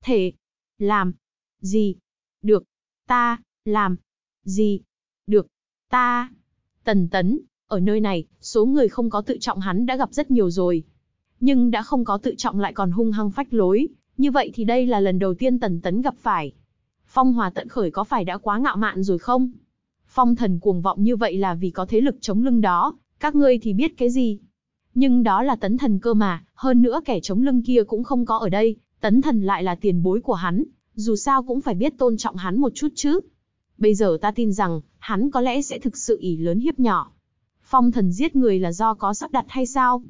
thể, làm, gì, được, ta, làm gì? Được. Ta. Tần tấn, ở nơi này, số người không có tự trọng hắn đã gặp rất nhiều rồi. Nhưng đã không có tự trọng lại còn hung hăng phách lối, như vậy thì đây là lần đầu tiên tần tấn gặp phải. Phong hòa tận khởi có phải đã quá ngạo mạn rồi không? Phong thần cuồng vọng như vậy là vì có thế lực chống lưng đó, các ngươi thì biết cái gì? Nhưng đó là tấn thần cơ mà, hơn nữa kẻ chống lưng kia cũng không có ở đây, tấn thần lại là tiền bối của hắn, dù sao cũng phải biết tôn trọng hắn một chút chứ bây giờ ta tin rằng, hắn có lẽ sẽ thực sự ỷ lớn hiếp nhỏ. Phong thần giết người là do có sắp đặt hay sao?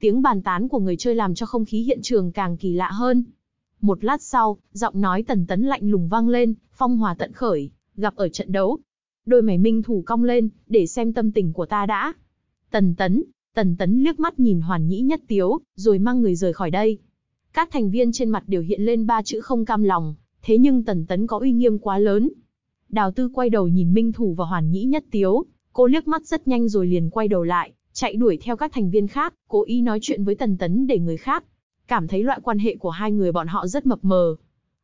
Tiếng bàn tán của người chơi làm cho không khí hiện trường càng kỳ lạ hơn. Một lát sau, giọng nói tần tấn lạnh lùng vang lên, phong hòa tận khởi, gặp ở trận đấu. Đôi mày minh thủ cong lên, để xem tâm tình của ta đã. Tần tấn, tần tấn liếc mắt nhìn hoàn nhĩ nhất tiếu, rồi mang người rời khỏi đây. Các thành viên trên mặt đều hiện lên ba chữ không cam lòng, thế nhưng tần tấn có uy nghiêm quá lớn, Đào Tư quay đầu nhìn Minh Thủ và Hoàn Nhĩ Nhất Tiếu, cô liếc mắt rất nhanh rồi liền quay đầu lại, chạy đuổi theo các thành viên khác, cố ý nói chuyện với Tần Tấn để người khác cảm thấy loại quan hệ của hai người bọn họ rất mập mờ.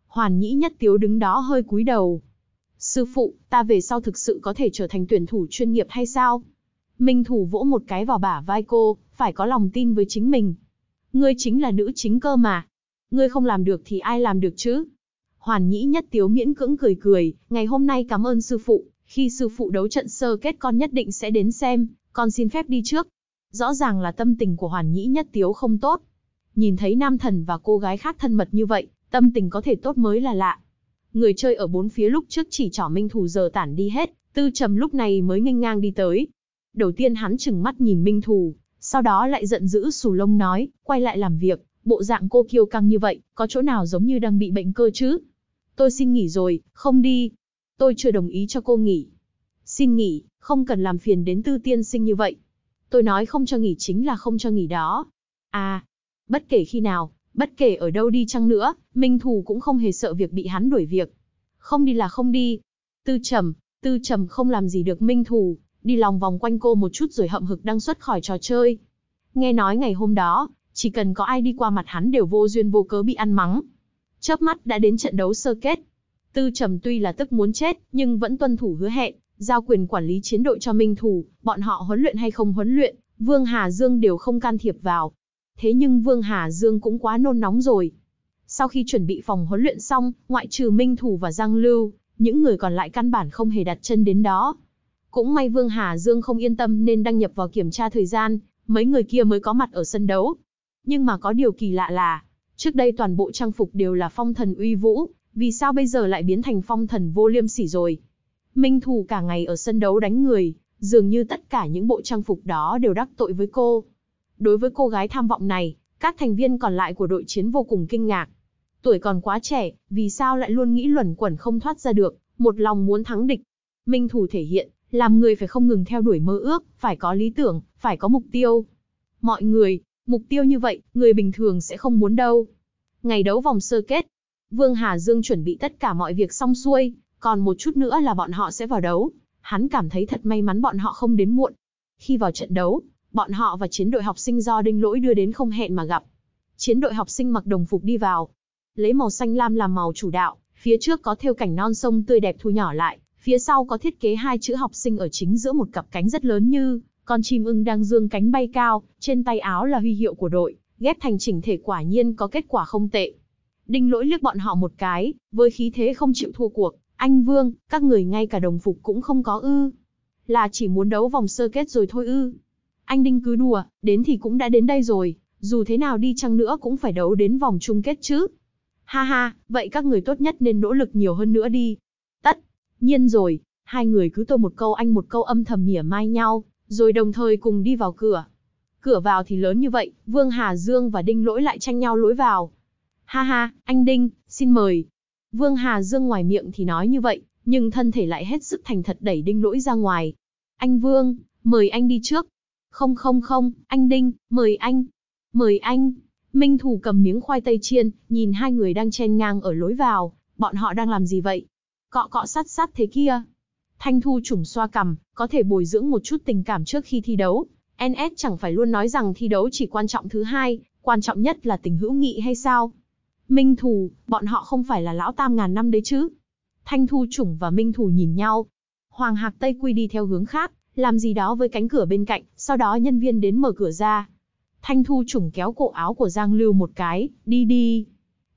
Hoàn Nhĩ Nhất Tiếu đứng đó hơi cúi đầu. Sư phụ, ta về sau thực sự có thể trở thành tuyển thủ chuyên nghiệp hay sao? Minh Thủ vỗ một cái vào bả vai cô, phải có lòng tin với chính mình. Ngươi chính là nữ chính cơ mà. Ngươi không làm được thì ai làm được chứ? Hoàn nhĩ nhất tiếu miễn cưỡng cười cười, ngày hôm nay cảm ơn sư phụ, khi sư phụ đấu trận sơ kết con nhất định sẽ đến xem, con xin phép đi trước. Rõ ràng là tâm tình của hoàn nhĩ nhất tiếu không tốt. Nhìn thấy nam thần và cô gái khác thân mật như vậy, tâm tình có thể tốt mới là lạ. Người chơi ở bốn phía lúc trước chỉ trỏ Minh Thù giờ tản đi hết, Tư Trầm lúc này mới nghênh ngang đi tới. Đầu tiên hắn chừng mắt nhìn Minh Thù, sau đó lại giận dữ sù lông nói, quay lại làm việc, bộ dạng cô kiêu căng như vậy, có chỗ nào giống như đang bị bệnh cơ chứ? Tôi xin nghỉ rồi, không đi. Tôi chưa đồng ý cho cô nghỉ. Xin nghỉ, không cần làm phiền đến tư tiên sinh như vậy. Tôi nói không cho nghỉ chính là không cho nghỉ đó. À, bất kể khi nào, bất kể ở đâu đi chăng nữa, Minh Thù cũng không hề sợ việc bị hắn đuổi việc. Không đi là không đi. Tư trầm, tư trầm không làm gì được Minh Thù, đi lòng vòng quanh cô một chút rồi hậm hực đăng xuất khỏi trò chơi. Nghe nói ngày hôm đó, chỉ cần có ai đi qua mặt hắn đều vô duyên vô cớ bị ăn mắng chớp mắt đã đến trận đấu sơ kết. Tư Trầm tuy là tức muốn chết, nhưng vẫn tuân thủ hứa hẹn, giao quyền quản lý chiến đội cho Minh Thủ, bọn họ huấn luyện hay không huấn luyện, Vương Hà Dương đều không can thiệp vào. Thế nhưng Vương Hà Dương cũng quá nôn nóng rồi. Sau khi chuẩn bị phòng huấn luyện xong, ngoại trừ Minh Thủ và Giang Lưu, những người còn lại căn bản không hề đặt chân đến đó. Cũng may Vương Hà Dương không yên tâm nên đăng nhập vào kiểm tra thời gian, mấy người kia mới có mặt ở sân đấu. Nhưng mà có điều kỳ lạ là, Trước đây toàn bộ trang phục đều là phong thần uy vũ, vì sao bây giờ lại biến thành phong thần vô liêm sỉ rồi? Minh Thù cả ngày ở sân đấu đánh người, dường như tất cả những bộ trang phục đó đều đắc tội với cô. Đối với cô gái tham vọng này, các thành viên còn lại của đội chiến vô cùng kinh ngạc. Tuổi còn quá trẻ, vì sao lại luôn nghĩ luẩn quẩn không thoát ra được, một lòng muốn thắng địch. Minh Thù thể hiện, làm người phải không ngừng theo đuổi mơ ước, phải có lý tưởng, phải có mục tiêu. Mọi người, Mục tiêu như vậy, người bình thường sẽ không muốn đâu. Ngày đấu vòng sơ kết, Vương Hà Dương chuẩn bị tất cả mọi việc xong xuôi, còn một chút nữa là bọn họ sẽ vào đấu. Hắn cảm thấy thật may mắn bọn họ không đến muộn. Khi vào trận đấu, bọn họ và chiến đội học sinh do Đinh Lỗi đưa đến không hẹn mà gặp. Chiến đội học sinh mặc đồng phục đi vào, lấy màu xanh lam làm màu chủ đạo, phía trước có theo cảnh non sông tươi đẹp thu nhỏ lại, phía sau có thiết kế hai chữ học sinh ở chính giữa một cặp cánh rất lớn như con chim ưng đang dương cánh bay cao, trên tay áo là huy hiệu của đội, ghép thành chỉnh thể quả nhiên có kết quả không tệ. Đinh lỗi lướt bọn họ một cái, với khí thế không chịu thua cuộc, anh Vương, các người ngay cả đồng phục cũng không có ư. Là chỉ muốn đấu vòng sơ kết rồi thôi ư. Anh Đinh cứ đùa, đến thì cũng đã đến đây rồi, dù thế nào đi chăng nữa cũng phải đấu đến vòng chung kết chứ. Ha ha, vậy các người tốt nhất nên nỗ lực nhiều hơn nữa đi. Tất nhiên rồi, hai người cứ tôi một câu anh một câu âm thầm mỉa mai nhau, rồi đồng thời cùng đi vào cửa. Cửa vào thì lớn như vậy, Vương Hà Dương và Đinh Lỗi lại tranh nhau lối vào. Ha ha, anh Đinh, xin mời. Vương Hà Dương ngoài miệng thì nói như vậy, nhưng thân thể lại hết sức thành thật đẩy Đinh Lỗi ra ngoài. Anh Vương, mời anh đi trước. Không không không, anh Đinh, mời anh. Mời anh. Minh Thủ cầm miếng khoai tây chiên, nhìn hai người đang chen ngang ở lối vào, bọn họ đang làm gì vậy? Cọ cọ sát sát thế kia, Thanh Thu Trùng xoa cằm, có thể bồi dưỡng một chút tình cảm trước khi thi đấu. NS chẳng phải luôn nói rằng thi đấu chỉ quan trọng thứ hai, quan trọng nhất là tình hữu nghị hay sao? Minh Thù, bọn họ không phải là lão tam ngàn năm đấy chứ? Thanh Thu Trùng và Minh Thù nhìn nhau. Hoàng Hạc Tây Quy đi theo hướng khác, làm gì đó với cánh cửa bên cạnh, sau đó nhân viên đến mở cửa ra. Thanh Thu Trùng kéo cổ áo của Giang Lưu một cái, đi đi.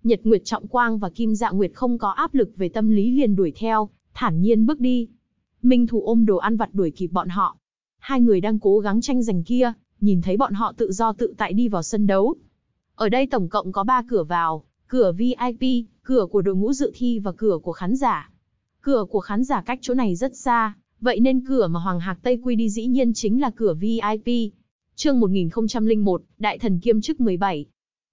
Nhật Nguyệt Trọng Quang và Kim Dạ Nguyệt không có áp lực về tâm lý liền đuổi theo, thản nhiên bước đi. Minh Thù ôm đồ ăn vặt đuổi kịp bọn họ. Hai người đang cố gắng tranh giành kia, nhìn thấy bọn họ tự do tự tại đi vào sân đấu. Ở đây tổng cộng có 3 cửa vào, cửa VIP, cửa của đội ngũ dự thi và cửa của khán giả. Cửa của khán giả cách chỗ này rất xa, vậy nên cửa mà Hoàng Hạc Tây quy đi dĩ nhiên chính là cửa VIP. Chương 1001, Đại thần kiêm chức 17.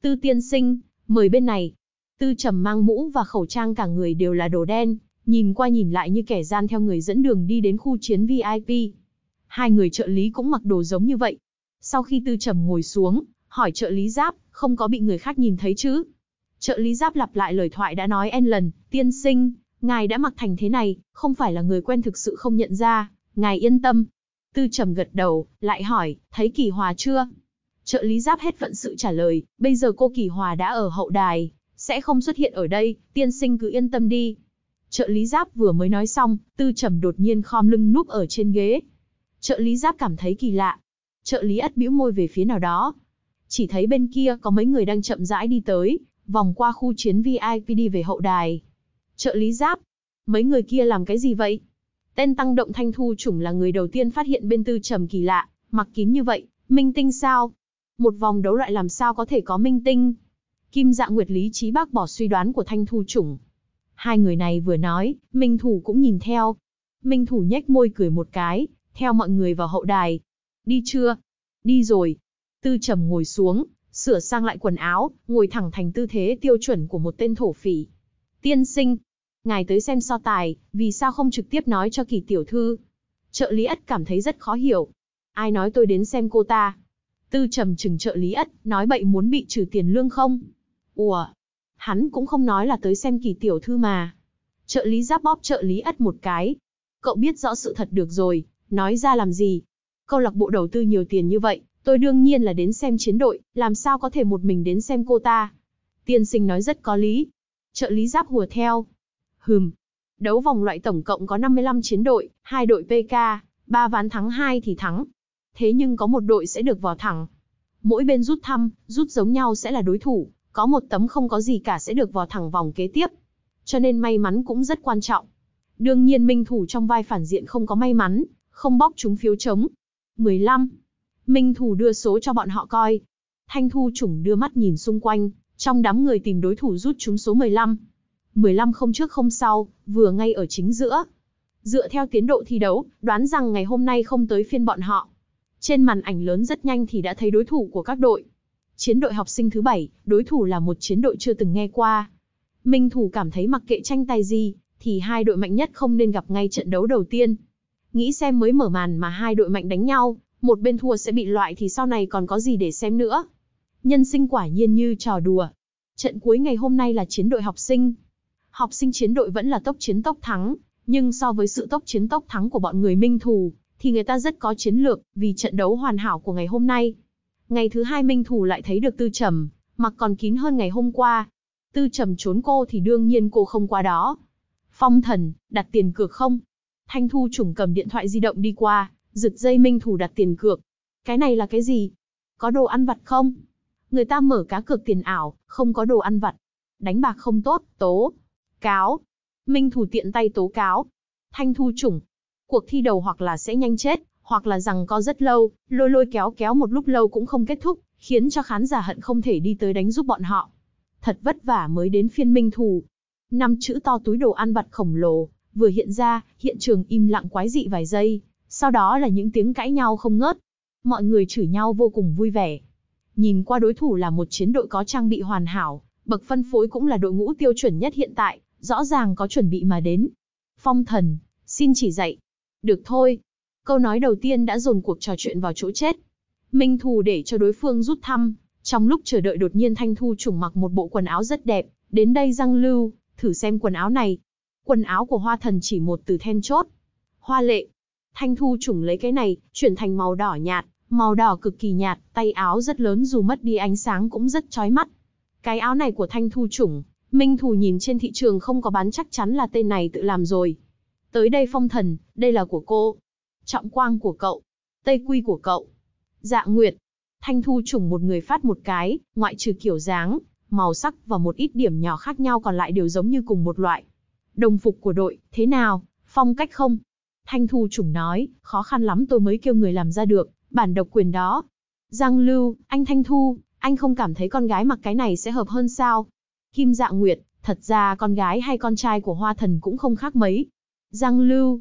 Tư tiên sinh, mời bên này. Tư trầm mang mũ và khẩu trang cả người đều là đồ đen, nhìn qua nhìn lại như kẻ gian theo người dẫn đường đi đến khu chiến VIP. Hai người trợ lý cũng mặc đồ giống như vậy. Sau khi tư trầm ngồi xuống, hỏi trợ lý giáp, không có bị người khác nhìn thấy chứ? Trợ lý giáp lặp lại lời thoại đã nói n lần, tiên sinh, ngài đã mặc thành thế này, không phải là người quen thực sự không nhận ra, ngài yên tâm. Tư trầm gật đầu, lại hỏi, thấy kỳ hòa chưa? Trợ lý giáp hết vận sự trả lời, bây giờ cô kỳ hòa đã ở hậu đài, sẽ không xuất hiện ở đây, tiên sinh cứ yên tâm đi. Trợ lý giáp vừa mới nói xong, tư trầm đột nhiên khom lưng núp ở trên ghế. Trợ lý giáp cảm thấy kỳ lạ. Trợ lý ất bĩu môi về phía nào đó. Chỉ thấy bên kia có mấy người đang chậm rãi đi tới, vòng qua khu chiến VIP đi về hậu đài. Trợ lý giáp, mấy người kia làm cái gì vậy? Tên tăng động thanh thu chủng là người đầu tiên phát hiện bên tư trầm kỳ lạ, mặc kín như vậy, minh tinh sao? Một vòng đấu loại làm sao có thể có minh tinh? Kim dạ nguyệt lý trí bác bỏ suy đoán của thanh thu chủng, Hai người này vừa nói, Minh Thủ cũng nhìn theo. Minh Thủ nhếch môi cười một cái, theo mọi người vào hậu đài. Đi chưa? Đi rồi. Tư trầm ngồi xuống, sửa sang lại quần áo, ngồi thẳng thành tư thế tiêu chuẩn của một tên thổ phỉ. Tiên sinh, ngài tới xem so tài, vì sao không trực tiếp nói cho kỳ tiểu thư? Trợ lý ất cảm thấy rất khó hiểu. Ai nói tôi đến xem cô ta? Tư trầm chừng trợ lý ất, nói bậy muốn bị trừ tiền lương không? Ủa, hắn cũng không nói là tới xem kỳ tiểu thư mà. Trợ lý giáp bóp trợ lý ất một cái. Cậu biết rõ sự thật được rồi, nói ra làm gì. Câu lạc bộ đầu tư nhiều tiền như vậy, tôi đương nhiên là đến xem chiến đội, làm sao có thể một mình đến xem cô ta. Tiên sinh nói rất có lý. Trợ lý giáp hùa theo. Hừm. Đấu vòng loại tổng cộng có 55 chiến đội, hai đội PK, 3 ván thắng 2 thì thắng. Thế nhưng có một đội sẽ được vào thẳng. Mỗi bên rút thăm, rút giống nhau sẽ là đối thủ, có một tấm không có gì cả sẽ được vò thẳng vòng kế tiếp. Cho nên may mắn cũng rất quan trọng. Đương nhiên Minh Thủ trong vai phản diện không có may mắn, không bóc chúng phiếu trống. 15. Minh Thủ đưa số cho bọn họ coi. Thanh Thu chủng đưa mắt nhìn xung quanh, trong đám người tìm đối thủ rút chúng số 15. 15 không trước không sau, vừa ngay ở chính giữa. Dựa theo tiến độ thi đấu, đoán rằng ngày hôm nay không tới phiên bọn họ. Trên màn ảnh lớn rất nhanh thì đã thấy đối thủ của các đội. Chiến đội học sinh thứ bảy, đối thủ là một chiến đội chưa từng nghe qua. Minh Thủ cảm thấy mặc kệ tranh tài gì, thì hai đội mạnh nhất không nên gặp ngay trận đấu đầu tiên. Nghĩ xem mới mở màn mà hai đội mạnh đánh nhau, một bên thua sẽ bị loại thì sau này còn có gì để xem nữa. Nhân sinh quả nhiên như trò đùa. Trận cuối ngày hôm nay là chiến đội học sinh. Học sinh chiến đội vẫn là tốc chiến tốc thắng, nhưng so với sự tốc chiến tốc thắng của bọn người Minh Thù, thì người ta rất có chiến lược, vì trận đấu hoàn hảo của ngày hôm nay, Ngày thứ hai Minh Thủ lại thấy được Tư Trầm, mặc còn kín hơn ngày hôm qua. Tư Trầm trốn cô thì đương nhiên cô không qua đó. Phong thần, đặt tiền cược không? Thanh Thu trùng cầm điện thoại di động đi qua, giật dây Minh Thủ đặt tiền cược. Cái này là cái gì? Có đồ ăn vặt không? Người ta mở cá cược tiền ảo, không có đồ ăn vặt. Đánh bạc không tốt, tố. Cáo. Minh Thủ tiện tay tố cáo. Thanh Thu trùng. Cuộc thi đầu hoặc là sẽ nhanh chết, hoặc là rằng co rất lâu, lôi lôi kéo kéo một lúc lâu cũng không kết thúc, khiến cho khán giả hận không thể đi tới đánh giúp bọn họ. Thật vất vả mới đến phiên minh thù. Năm chữ to túi đồ ăn vặt khổng lồ, vừa hiện ra, hiện trường im lặng quái dị vài giây, sau đó là những tiếng cãi nhau không ngớt. Mọi người chửi nhau vô cùng vui vẻ. Nhìn qua đối thủ là một chiến đội có trang bị hoàn hảo, bậc phân phối cũng là đội ngũ tiêu chuẩn nhất hiện tại, rõ ràng có chuẩn bị mà đến. Phong thần, xin chỉ dạy. Được thôi, câu nói đầu tiên đã dồn cuộc trò chuyện vào chỗ chết. Minh Thù để cho đối phương rút thăm, trong lúc chờ đợi đột nhiên Thanh Thu trùng mặc một bộ quần áo rất đẹp, đến đây răng lưu, thử xem quần áo này. Quần áo của hoa thần chỉ một từ then chốt. Hoa lệ. Thanh Thu trùng lấy cái này, chuyển thành màu đỏ nhạt, màu đỏ cực kỳ nhạt, tay áo rất lớn dù mất đi ánh sáng cũng rất chói mắt. Cái áo này của Thanh Thu trùng, Minh Thù nhìn trên thị trường không có bán chắc chắn là tên này tự làm rồi. Tới đây phong thần, đây là của cô, Trọng quang của cậu, tây quy của cậu. Dạ Nguyệt, Thanh Thu trùng một người phát một cái, ngoại trừ kiểu dáng, màu sắc và một ít điểm nhỏ khác nhau còn lại đều giống như cùng một loại. Đồng phục của đội, thế nào, phong cách không? Thanh Thu trùng nói, khó khăn lắm tôi mới kêu người làm ra được, bản độc quyền đó. Giang Lưu, anh Thanh Thu, anh không cảm thấy con gái mặc cái này sẽ hợp hơn sao? Kim Dạ Nguyệt, thật ra con gái hay con trai của Hoa Thần cũng không khác mấy. Giang Lưu,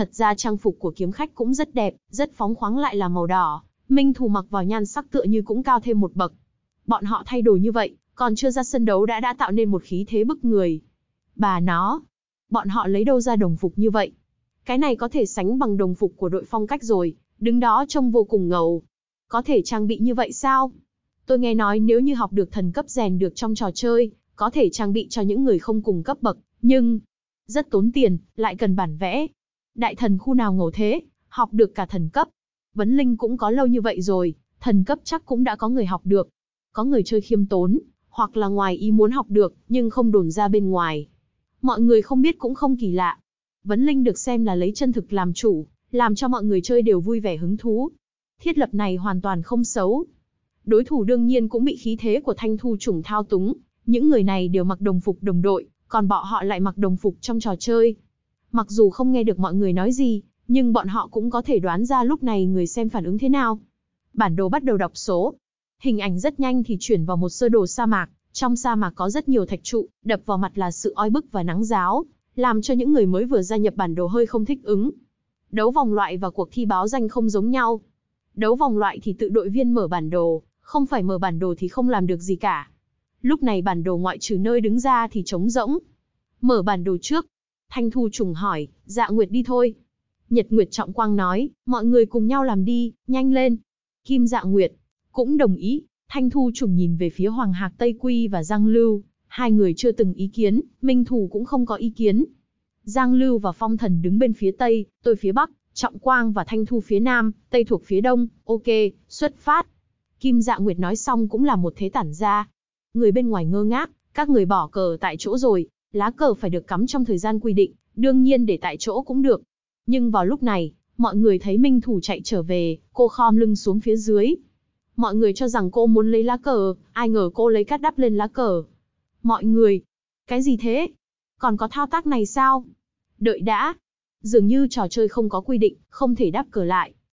Thật ra trang phục của kiếm khách cũng rất đẹp, rất phóng khoáng lại là màu đỏ, Minh Thù mặc vào nhan sắc tựa như cũng cao thêm một bậc. Bọn họ thay đổi như vậy, còn chưa ra sân đấu đã đã tạo nên một khí thế bức người. Bà nó, bọn họ lấy đâu ra đồng phục như vậy? Cái này có thể sánh bằng đồng phục của đội phong cách rồi, đứng đó trông vô cùng ngầu. Có thể trang bị như vậy sao? Tôi nghe nói nếu như học được thần cấp rèn được trong trò chơi, có thể trang bị cho những người không cùng cấp bậc, nhưng rất tốn tiền, lại cần bản vẽ, đại thần khu nào ngầu thế, học được cả thần cấp. Vấn Linh cũng có lâu như vậy rồi, thần cấp chắc cũng đã có người học được. Có người chơi khiêm tốn, hoặc là ngoài ý muốn học được, nhưng không đồn ra bên ngoài. Mọi người không biết cũng không kỳ lạ. Vấn Linh được xem là lấy chân thực làm chủ, làm cho mọi người chơi đều vui vẻ hứng thú. Thiết lập này hoàn toàn không xấu. Đối thủ đương nhiên cũng bị khí thế của thanh thu chủng thao túng, những người này đều mặc đồng phục đồng đội, còn bọn họ lại mặc đồng phục trong trò chơi. Mặc dù không nghe được mọi người nói gì, nhưng bọn họ cũng có thể đoán ra lúc này người xem phản ứng thế nào. Bản đồ bắt đầu đọc số. Hình ảnh rất nhanh thì chuyển vào một sơ đồ sa mạc, trong sa mạc có rất nhiều thạch trụ, đập vào mặt là sự oi bức và nắng giáo, làm cho những người mới vừa gia nhập bản đồ hơi không thích ứng. Đấu vòng loại và cuộc thi báo danh không giống nhau. Đấu vòng loại thì tự đội viên mở bản đồ, không phải mở bản đồ thì không làm được gì cả. Lúc này bản đồ ngoại trừ nơi đứng ra thì trống rỗng. Mở bản đồ trước, Thanh Thu trùng hỏi, dạ nguyệt đi thôi. Nhật Nguyệt trọng quang nói, mọi người cùng nhau làm đi, nhanh lên. Kim dạ nguyệt, cũng đồng ý. Thanh Thu trùng nhìn về phía Hoàng Hạc Tây Quy và Giang Lưu, hai người chưa từng ý kiến, Minh Thủ cũng không có ý kiến. Giang Lưu và Phong Thần đứng bên phía Tây, tôi phía Bắc, Trọng Quang và Thanh Thu phía Nam, Tây thuộc phía Đông, ok, xuất phát. Kim Dạ Nguyệt nói xong cũng là một thế tản ra. Người bên ngoài ngơ ngác, các người bỏ cờ tại chỗ rồi, lá cờ phải được cắm trong thời gian quy định, đương nhiên để tại chỗ cũng được. Nhưng vào lúc này, mọi người thấy Minh Thủ chạy trở về, cô khom lưng xuống phía dưới. Mọi người cho rằng cô muốn lấy lá cờ, ai ngờ cô lấy cát đắp lên lá cờ. Mọi người, cái gì thế? Còn có thao tác này sao? Đợi đã. Dường như trò chơi không có quy định, không thể đắp cờ lại.